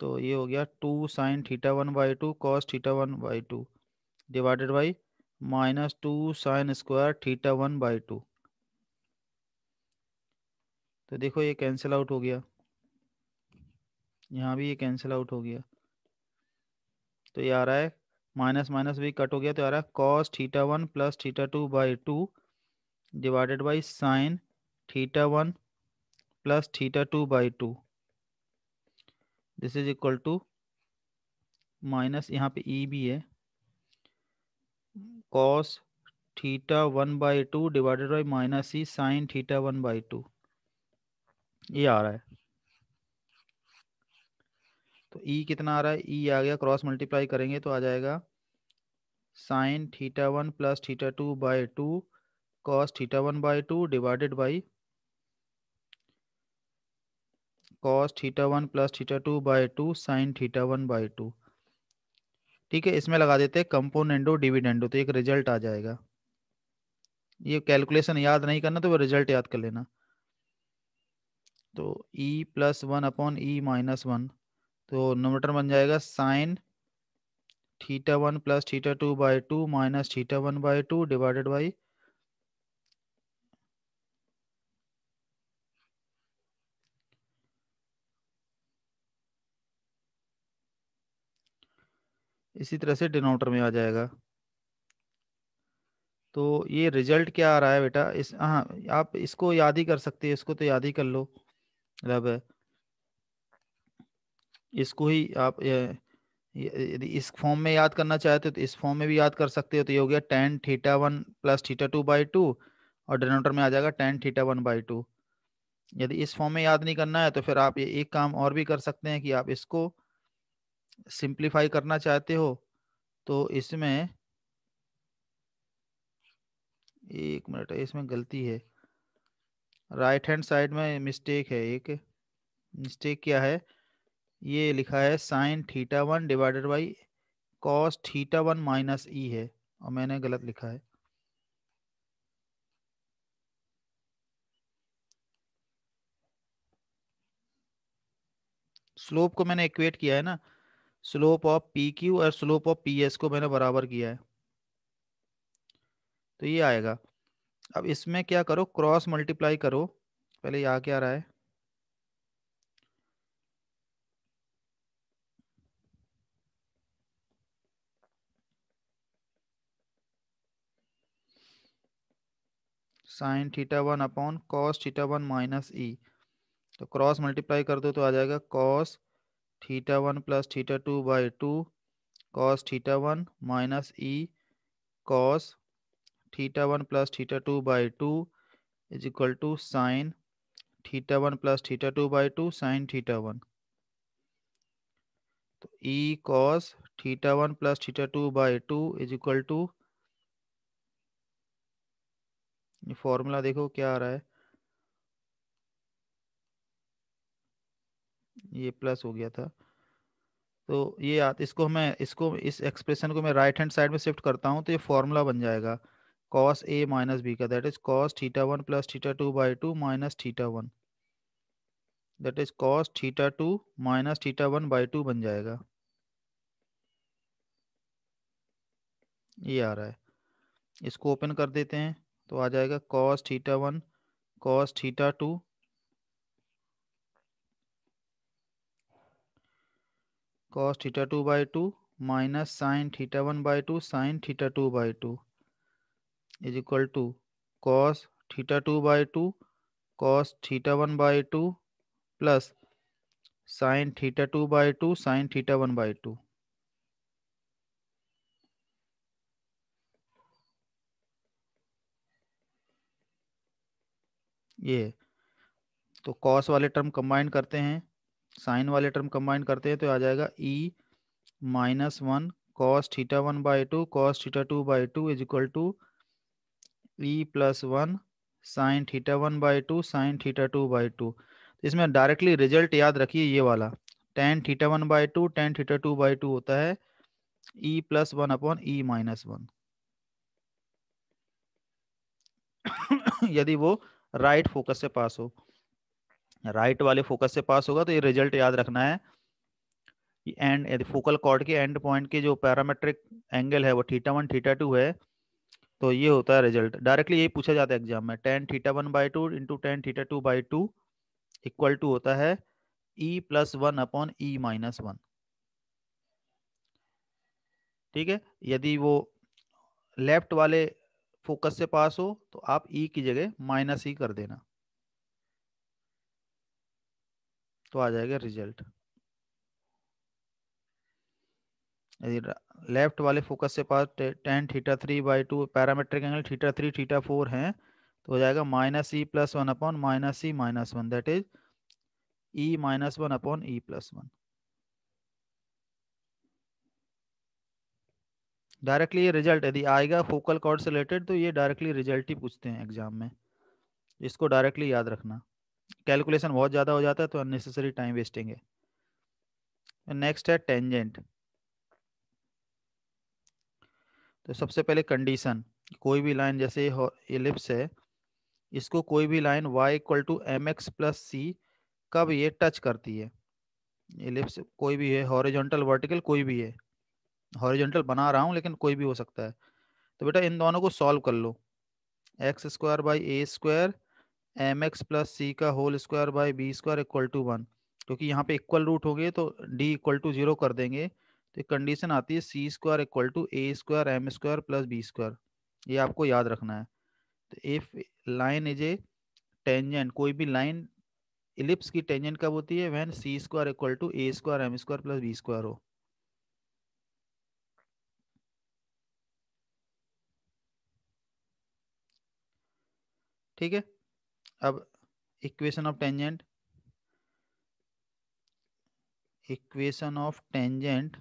तो ये हो गया two sine theta one by two cos theta one by two divided by minus two sine square theta one by two तो देखो ये कैंसिल आउट हो गया यहाँ भी ये कैंसिल आउट हो गया तो ये आ रहा है माइनस माइनस भी कट हो गया तो आ रहा है cos theta one plus theta two by two divided by sine theta one plus theta two by two this is equal to minus यहाँ पे ई e भी है cos theta one by two divided by minus e e sine theta one by two ये आ रहा है तो ई e कितना आ रहा है ई e आ गया क्रॉस मल्टीप्लाई करेंगे तो आ जाएगा sine theta one plus theta two by two cos theta one by two divided by cos theta one plus theta two by two sine theta one by two ठीक है इसमें लगा देते हैं कंपोनेंडो डिविडेंडो तो एक रिजल्ट आ जाएगा ये कैलकुलेशन याद नहीं करना तो वो रिजल्ट याद कर लेना तो e plus one upon e minus one तो नोमेटर बन जाएगा sine theta one plus theta two by two minus theta one by two divided by इसी तरह से डिनोटर में आ जाएगा तो ये रिजल्ट क्या आ रहा है बेटा इस हाँ आप इसको याद ही कर सकते हैं इसको तो याद ही कर लो रब है इसको ही आप यदि इस फॉर्म में याद करना चाहते हो तो इस फॉर्म में भी याद कर सकते हो तो ये हो गया tan theta one plus theta two by two और डिनोटर में आ जाएगा tan theta one by two यदि इस फॉर्म में याद नहीं करना है तो फिर आप ये एक काम और भी कर सकते हैं कि आप इसको सिंप्लीफाई करना चाहते हो तो इसमें एक मिनट इसमें गलती है राइट हैंड साइड में मिस्टेक है एक मिस्टेक क्या है ये लिखा है sine theta one divided by cos theta one minus e है और मैंने गलत लिखा है स्लोप को मैंने इक्वेट किया है ना स्लोप ऑफ पी क्यू और स्लोप ऑफ पी एस को मैंने बराबर किया है तो ये आएगा अब इसमें क्या करो क्रॉस मल्टीप्लाई करो पहले यहाँ आ क्या रहा है sine theta one upon cos theta one minus e तो क्रॉस मल्टीप्लाई कर दो तो आ जाएगा cos theta one plus theta two by two cos theta one minus e cos theta one plus theta two by two is equal to sine theta one plus theta two by two sine theta one e cos theta one plus theta two by two is equal to ये formula देखो क्या आ रहा है ये plus हो गया था तो ये इसको मैं इसको इस एक्सप्रेशन को मैं राइट हैंड साइड में शिफ्ट करता हूँ तो ये फॉर्मूला बन जाएगा कॉस ए माइनस बी का that is cos theta one plus theta two by two minus theta one that is cos theta two minus theta one by two बन जाएगा ये आ रहा है इसको ओपन कर देते हैं तो आ जाएगा cos theta one cos theta two cos theta two by two minus sine theta one by two sine theta two by two is equal to cos theta two by two cos theta one by two plus sine theta two by two sine theta one by two ये तो cos वाले term combine करते हैं sign वाले term combine करते हैं तो आ जाएगा e minus one cos theta one by two cos theta two by two is equal to e plus one sine theta one by two sine theta two by two इसमें directly result याद रखिए ये वाला tan theta one by two tan theta two by two होता है e plus one upon e minus one यदि वो right right focus से पास हो राइट right वाले फोकस से पास होगा तो ये रिजल्ट याद रखना है एंड यदि फोकल कॉर्ड के एंड पॉइंट के जो पैरामेट्रिक एंगल है वो थीटा वन थीटा टू है तो ये होता है रिजल्ट डायरेक्टली यही पूछा जाता है एग्जाम में tan theta one by two into tan theta two by two equal to होता है e plus one upon e minus one ठीक है यदि वो लेफ्ट वाले फोकस से पास हो तो आप ई e की जगह माइनस ई e कर देना तो आ जाएगा रिजल्ट यदि लेफ्ट वाले फोकस से pass tan theta three by two parametric angle theta three theta four है तो हो जाएगा minus e plus one upon minus e minus one that is e minus one upon e plus one directly ये result यदि आएगा focal cord से related तो ये डायरेक्टली रिजल्ट ही पूछते हैं एग्जाम में इसको डायरेक्टली याद रखना कैलकुलेशन बहुत ज़्यादा हो जाता है तो अननेसेसरी टाइम वेस्टिंग है नेक्स्ट है टेंजेंट तो सबसे पहले कंडीशन कोई भी लाइन जैसे एलिप्स है इसको कोई भी line y equal to m x plus c कब ये टच करती है एलिप्स कोई भी है हॉरिजॉन्टल वर्टिकल कोई भी है हॉरिजेंटल बना रहा हूँ लेकिन कोई भी हो सकता है तो बेटा इन दोनों को सॉल्व कर लो x square by A square m x plus c का whole square by b square equal to one क्योंकि यहाँ पे इक्वल रूट हो गए तो डी इक्वल टू जीरो कर देंगे तो एक कंडीशन आती है c square equal to A square m square plus B square ये आपको याद रखना है तो if line is a tangent कोई भी लाइन इलिप्स की टेंजेंट कब होती है when c square equal to A square m square plus B square हो ठीक है अब equation of tangent equation of tangent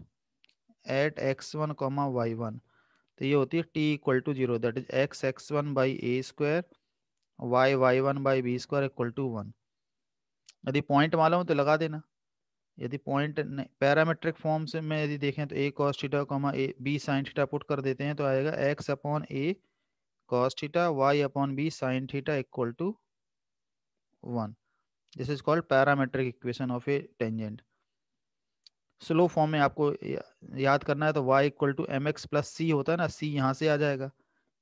at x one comma Y one तो ये होती है T equal to zero that is x x one by A square y y one by b square equal to one यदि point मालूम हो तो लगा देना यदि पॉइंट पैरामेट्रिक फॉर्म से में यदि देखें तो a cos theta comma a b sign theta put कर देते हैं तो आएगा x upon a cos theta y upon b sin theta equal to 1. This is called parametric equation of a tangent. Slope form में आपको याद करना है तो y equal to m x plus c होता है ना c यहाँ से आ जाएगा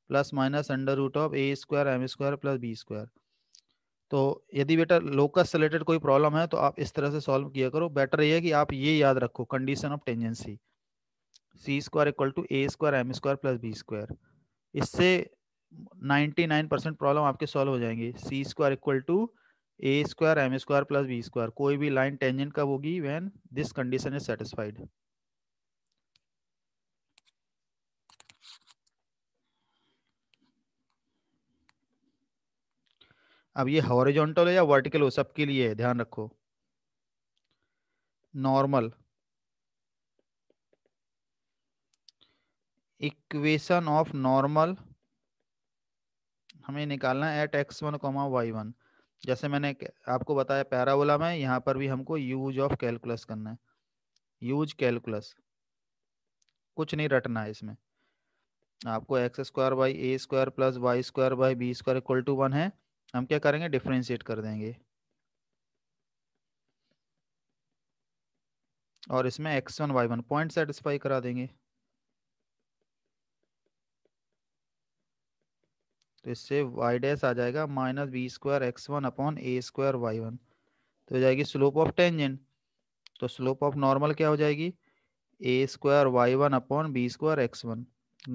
plus minus under root of a square m square plus B square तो यदि बेटा लोकस रिलेटेड कोई प्रॉब्लम है तो आप इस तरह से सॉल्व किया करो बेटर ये है कि आप ये याद रखो condition of tangency c square equal to A square m square plus B square इससे 99 परसेंट प्रॉब्लम आपके सॉल्व हो जाएंगे c square equal to A square m square plus B square कोई भी लाइन टेंजेंट कब होगी when this condition is satisfied अब ये हॉरिजॉन्टल है या वर्टिकल हो सबके लिए है ध्यान रखो नॉर्मल इक्वेशन ऑफ नॉर्मल हमें निकालना है at x one comma Y one जैसे मैंने आपको बताया पैराबोला में यहाँ पर भी हमको यूज ऑफ कैलकुलस करना है यूज कैलकुलस कुछ नहीं रटना है इसमें आपको x square by A square plus Y square by b square equal to one है हम क्या करेंगे डिफ्रेंशिएट कर देंगे और इसमें x one y one point satisfy करा देंगे तो इससे वाई डैस आ जाएगा minus B square x one upon a square y one तो जाएगी स्लोप ऑफ टेंजेंट तो स्लोप ऑफ नॉर्मल क्या हो जाएगी a square y one upon b square x one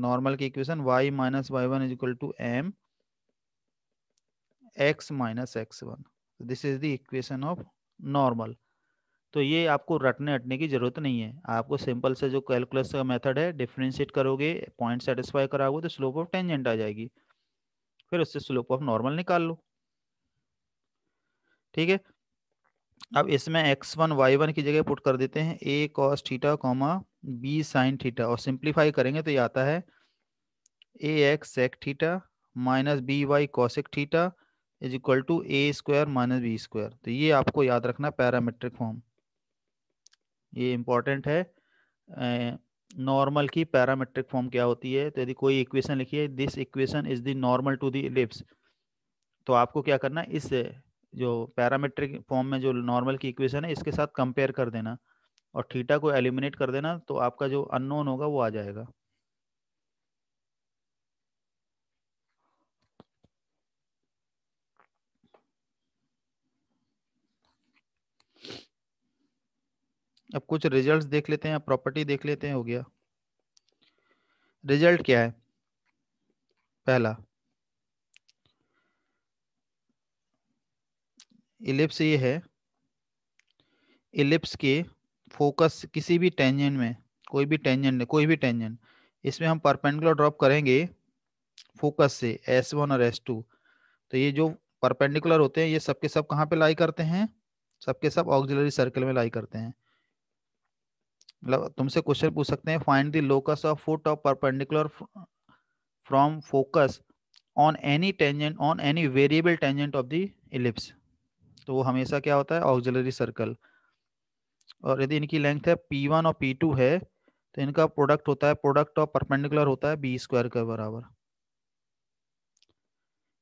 normal की equation y minus Y one is equal to m x minus x one this is the equation of normal तो ये आपको रटने हटने की ज़रूरत नहीं है आपको सिंपल से जो कैलकुलस का मेथड है डिफ्रेंशिएट करोगे पॉइंट सेटिस्फाई कराओगे तो स्लोप ऑफ टेंजेंट आ जाएगी फिर उससे स्लोप ऑफ नॉर्मल निकाल लो ठीक है अब इसमें एक्स वन वाई वन की जगह पुट कर देते हैं A cos theta comma B sign theta और सिंप्लीफाई करेंगे तो ये आता है A X sec theta minus B Y cosec theta is equal to A square minus B square तो ये आपको याद रखना पैरामेट्रिक फॉर्म ये इम्पॉर्टेंट है नॉर्मल की पैरामेट्रिक फॉर्म क्या होती है तो यदि कोई इक्वेशन लिखी है this equation is the normal to the ellipse तो आपको क्या करना है इस जो पैरामेट्रिक फॉर्म में जो नॉर्मल की इक्वेशन है इसके साथ कंपेयर कर देना और थीटा को एलिमिनेट कर देना तो आपका जो अननोन होगा वो आ जाएगा अब कुछ रिजल्ट्स देख लेते हैं प्रॉपर्टी देख लेते हैं हो गया रिजल्ट क्या है पहला इलिप्स ये है इलिप्स के फोकस किसी भी टेंजेंट में कोई भी टेंजेंट कोई भी टेंजेंट इसमें हम परपेंडिकुलर ड्रॉप करेंगे फोकस से एस वन और एस टू तो ये जो परपेंडिकुलर होते हैं ये सबके सब, सब कहाँ पे लाई करते हैं सबके सब ऑक्जिलरी सर्कल में लाई करते हैं मतलब तुमसे क्वेश्चन पूछ सकते हैं find the locus of foot of perpendicular from focus on any tangent on any variable tangent of the ellipse तो वो हमेशा क्या होता है ऑक्जिलरी सर्कल और यदि इनकी लेंथ है पी वन और पी टू है तो इनका प्रोडक्ट होता है प्रोडक्ट ऑफ परपेंडिकुलर होता है बी स्क्वायर के बराबर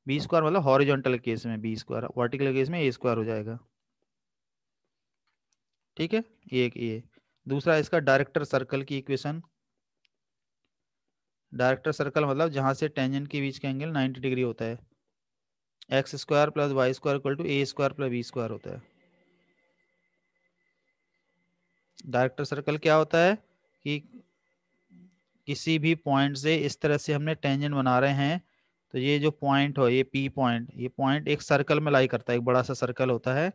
बी स्क्वायर मतलब हॉरिजॉन्टल केस में बी स्क्वायर वर्टिकल केस में ए स्क्वायर हो जाएगा ठीक है ये एक ये दूसरा इसका डायरेक्टर सर्कल की इक्वेशन डायरेक्टर सर्कल मतलब जहां से टेंजेंट के बीच का एंगल 90 डिग्री होता है x square plus Y square equal to A square plus B square होता है डायरेक्टर सर्कल क्या होता है कि किसी भी पॉइंट से इस तरह से हमने टेंजेंट बना रहे हैं तो ये जो पॉइंट हो ये पी पॉइंट ये पॉइंट एक सर्कल में लाई करता है एक बड़ा सा सर्कल होता है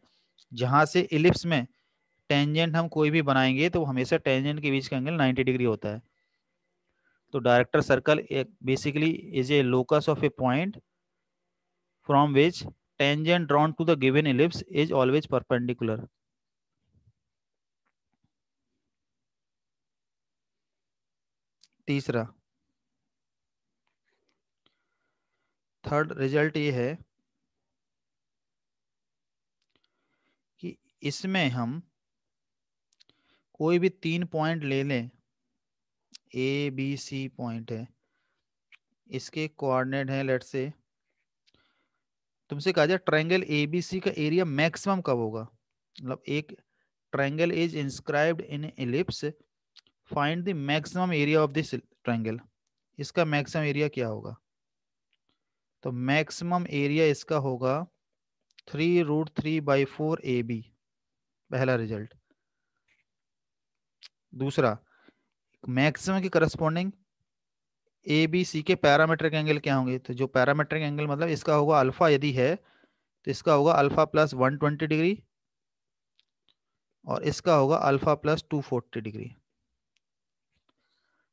जहां से इलिप्स में टेंजेंट हम कोई भी बनाएंगे तो हमेशा टेंजेंट के बीच का एंगल 90 डिग्री होता है तो डायरेक्टर सर्कल एक basically is a locus of a point from which tangent drawn to the given ellipse is always perpendicular तीसरा थर्ड रिजल्ट ये है कि इसमें हम कोई भी तीन पॉइंट ले लें ए बी सी पॉइंट है इसके कोऑर्डिनेट हैं लेट से तुमसे कहा जाए ट्रायंगल ए बी सी का एरिया मैक्सिमम कब होगा मतलब एक triangle is inscribed in ellipse find the maximum area of this triangle इसका मैक्सिमम एरिया क्या होगा तो मैक्सिमम एरिया इसका होगा three root three by four A B पहला रिजल्ट दूसरा मैक्सिमम की करस्पॉन्डिंग ए बी सी के पैरामेट्रिक एंगल क्या होंगे तो जो पैरामेट्रिक एंगल मतलब इसका होगा अल्फा यदि है तो इसका होगा alpha plus one twenty degree और इसका होगा alpha plus two forty degree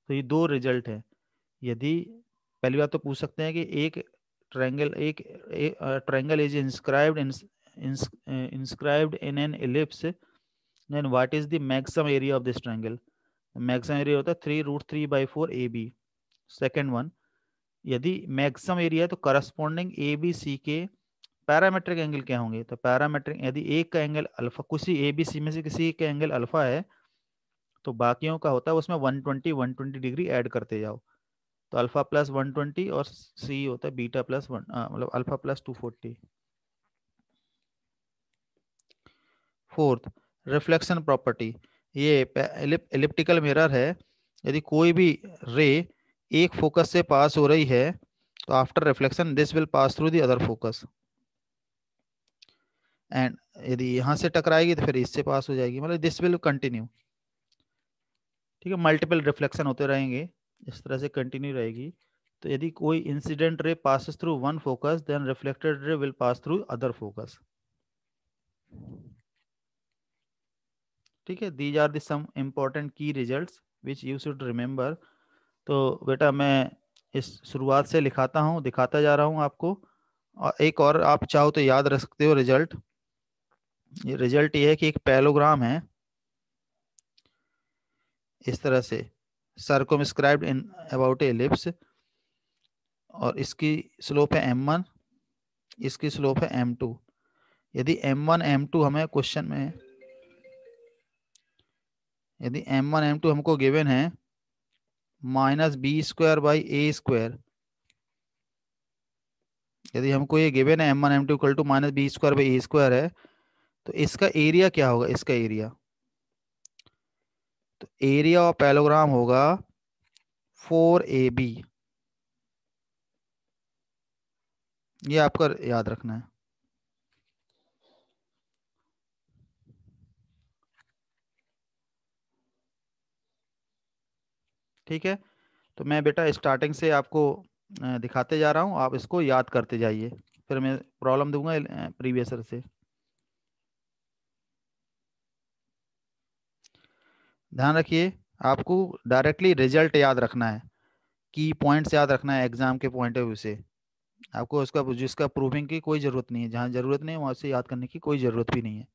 तो ये दो रिजल्ट है यदि पहली बात तो पूछ सकते हैं कि एक ट्रायंगल एक, एक triangle is inscribed inscribed in an ellipse then what is the maximum area of this triangle maximum area होता है three root three by four A B second one यदि मैक्सिमम एरिया है तो करस्पॉन्डिंग ए बी सी के parametric angle क्या होंगे तो parametric यदि एक का एंगल अल्फा किसी ए बी सी में से किसी एक का एंगल अल्फा है तो बाकियों का होता है उसमें 120 120 डिग्री ऐड करते जाओ तो अल्फा प्लस 120 और सी होता है बीटा प्लस वन मतलब alpha plus 240 fourth reflection property ये एलिप्टिकल मिरर है यदि कोई भी रे एक फोकस से पास हो रही है तो after reflection this will pass through the other focus and यदि यहाँ से टकराएगी तो फिर इससे पास हो जाएगी मतलब दिस विल कंटिन्यू ठीक है मल्टीपल रिफ्लेक्शन होते रहेंगे इस तरह से कंटिन्यू रहेगी तो यदि कोई incident ray pass through one focus then reflected ray will pass through other focus ठीक है these are damn important key result which you should remember तो बेटा मैं इस शुरुआत से लिखाता हूँ दिखाता जा रहा हूँ आपको और एक और आप चाहो तो याद रख सकते हो रिजल्ट ये रिजल्ट ये है कि एक पैलोग्राम है इस तरह से circumscribing about ellipse और इसकी स्लोप है एम वन इसकी स्लोप है एम टू यदि एम वन एम टू हमें क्वेश्चन में यदि एम वन एम टू हमको गिवेन है minus B square by A square यदि हमको ये गिवेन है M one M two equal to minus B square by A square है तो इसका एरिया क्या होगा इसका एरिया तो एरिया ऑफ पैलोग्राम होगा फोर ए बी ये आपका याद रखना है ठीक है तो मैं बेटा स्टार्टिंग से आपको दिखाते जा रहा हूँ आप इसको याद करते जाइए फिर मैं प्रॉब्लम दूंगा प्रीवियसर से ध्यान रखिए आपको डायरेक्टली रिजल्ट याद रखना है की पॉइंट्स याद रखना है एग्जाम के पॉइंट ऑफ व्यू से आपको उसका जिसका प्रूफिंग की कोई ज़रूरत नहीं है जहाँ ज़रूरत नहीं है वहाँ से याद करने की कोई ज़रूरत भी नहीं है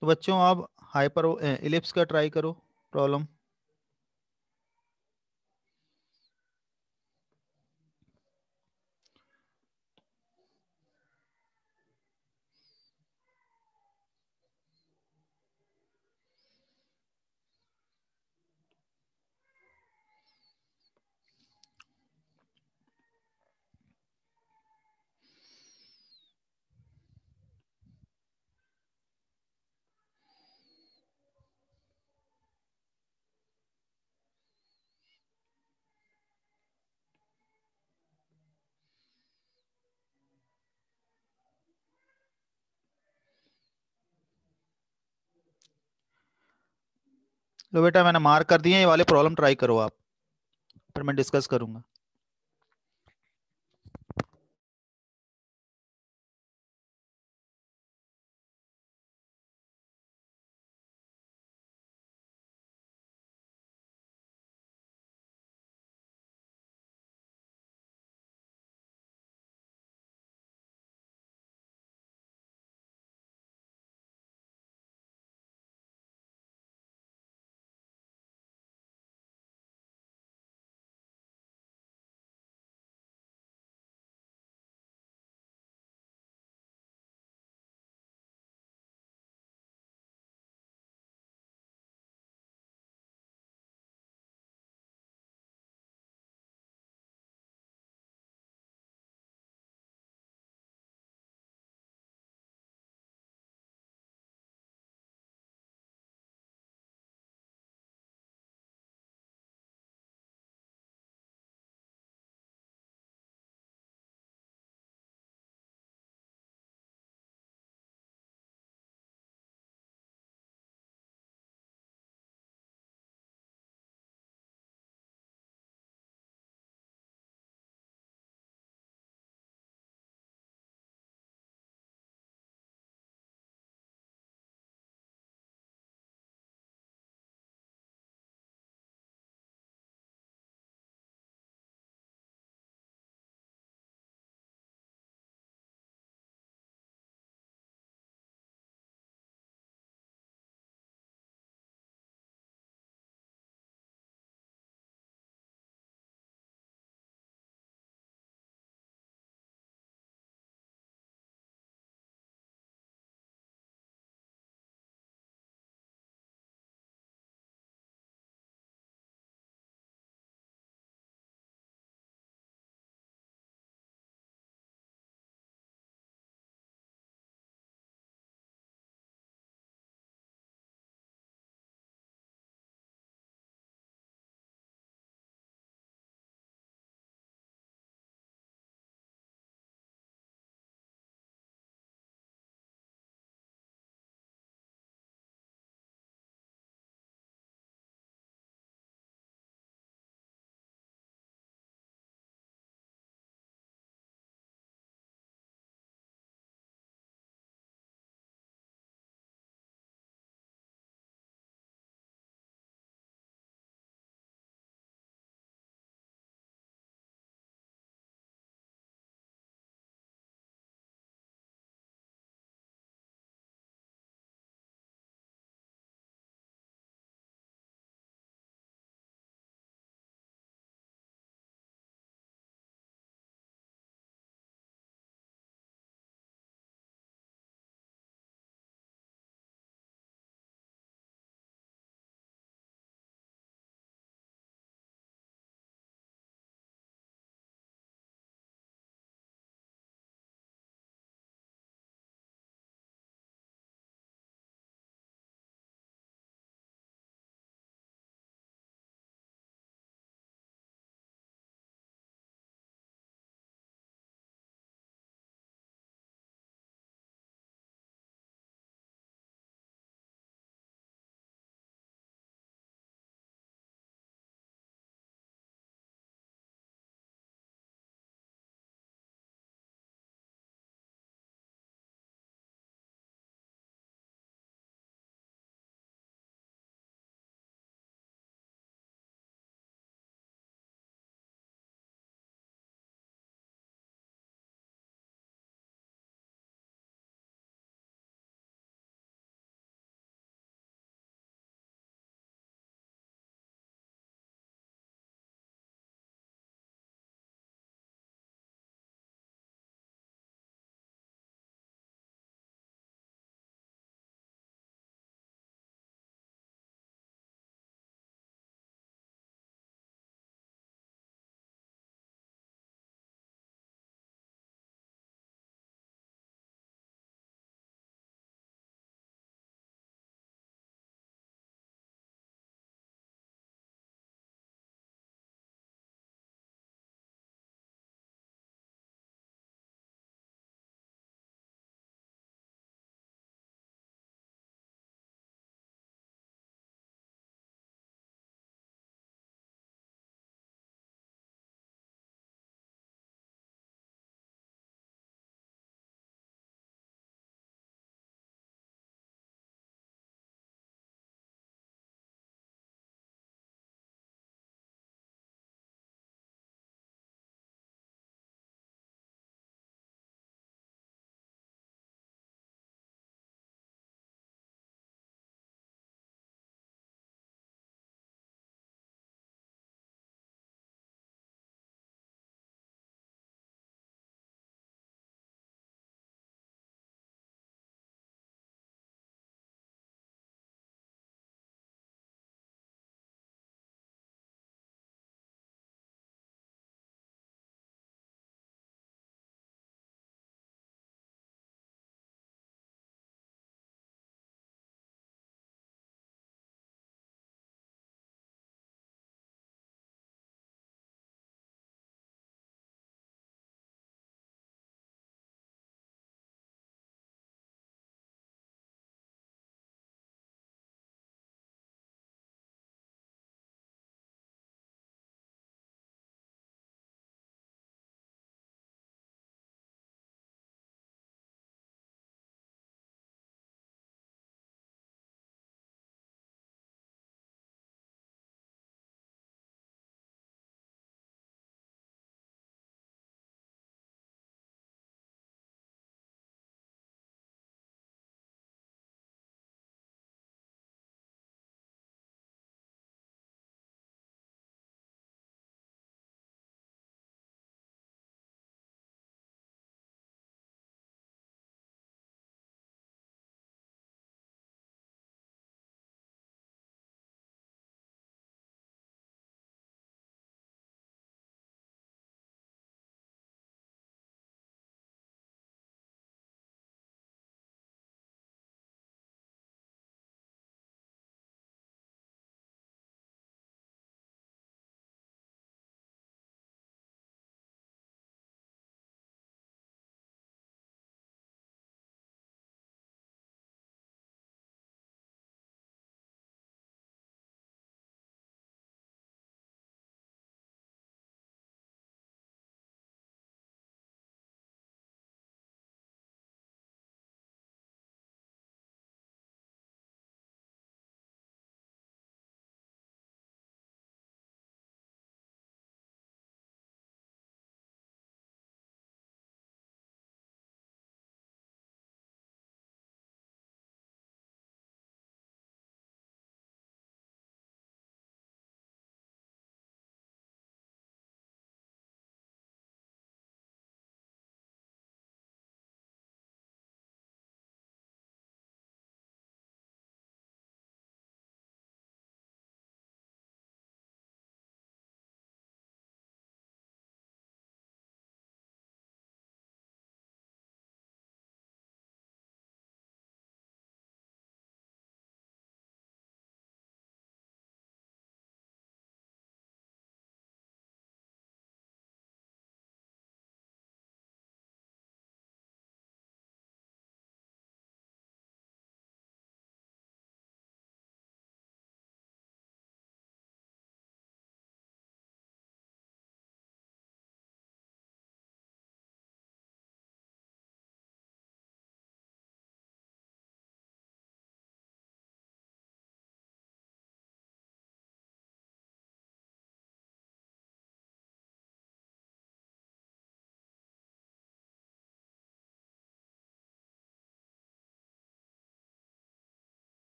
तो बच्चों आप हाइपर इलिप्स का ट्राई करो प्रॉब्लम लो बेटा मैंने मार्क कर दिए ये वाले प्रॉब्लम ट्राई करो आप फिर मैं डिस्कस करूंगा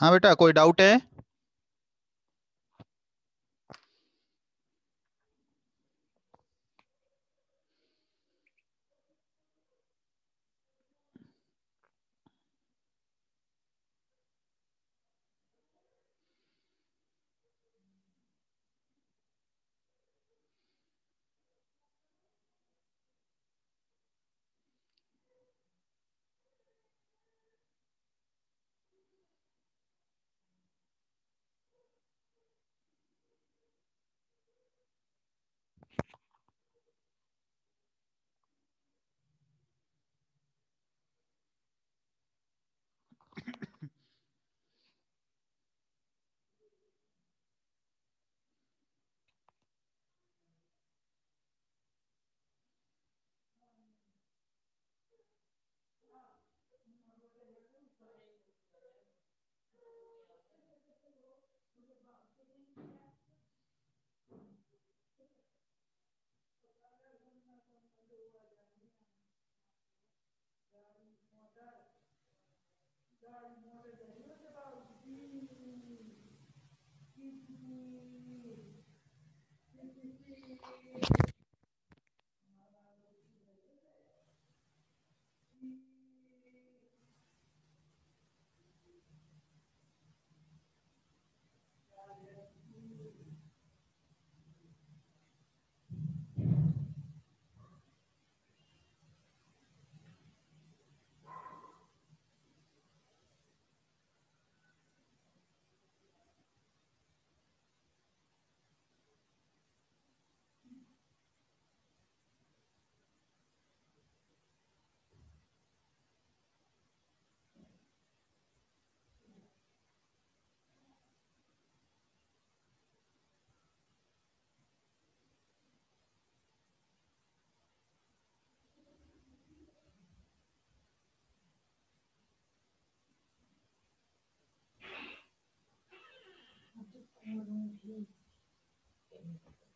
हाँ बेटा कोई डाउट है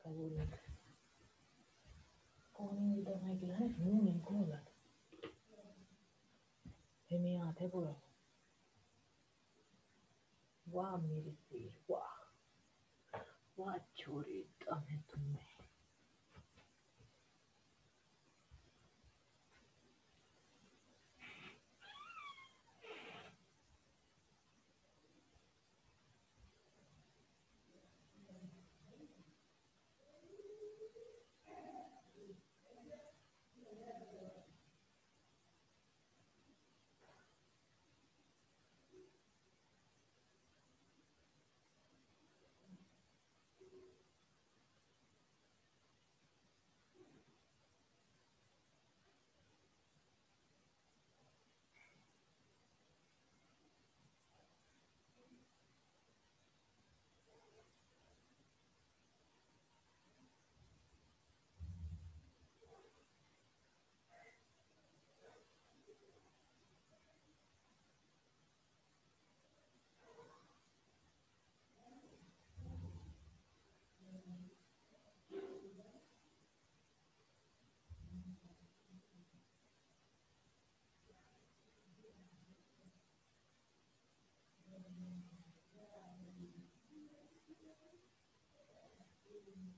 Kavulat. Calling with the mic live, noon in Kavulat. हमें याद है पूरा वाह मेरी पीर वाह वाह छोरी दम है तुमने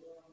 Yeah.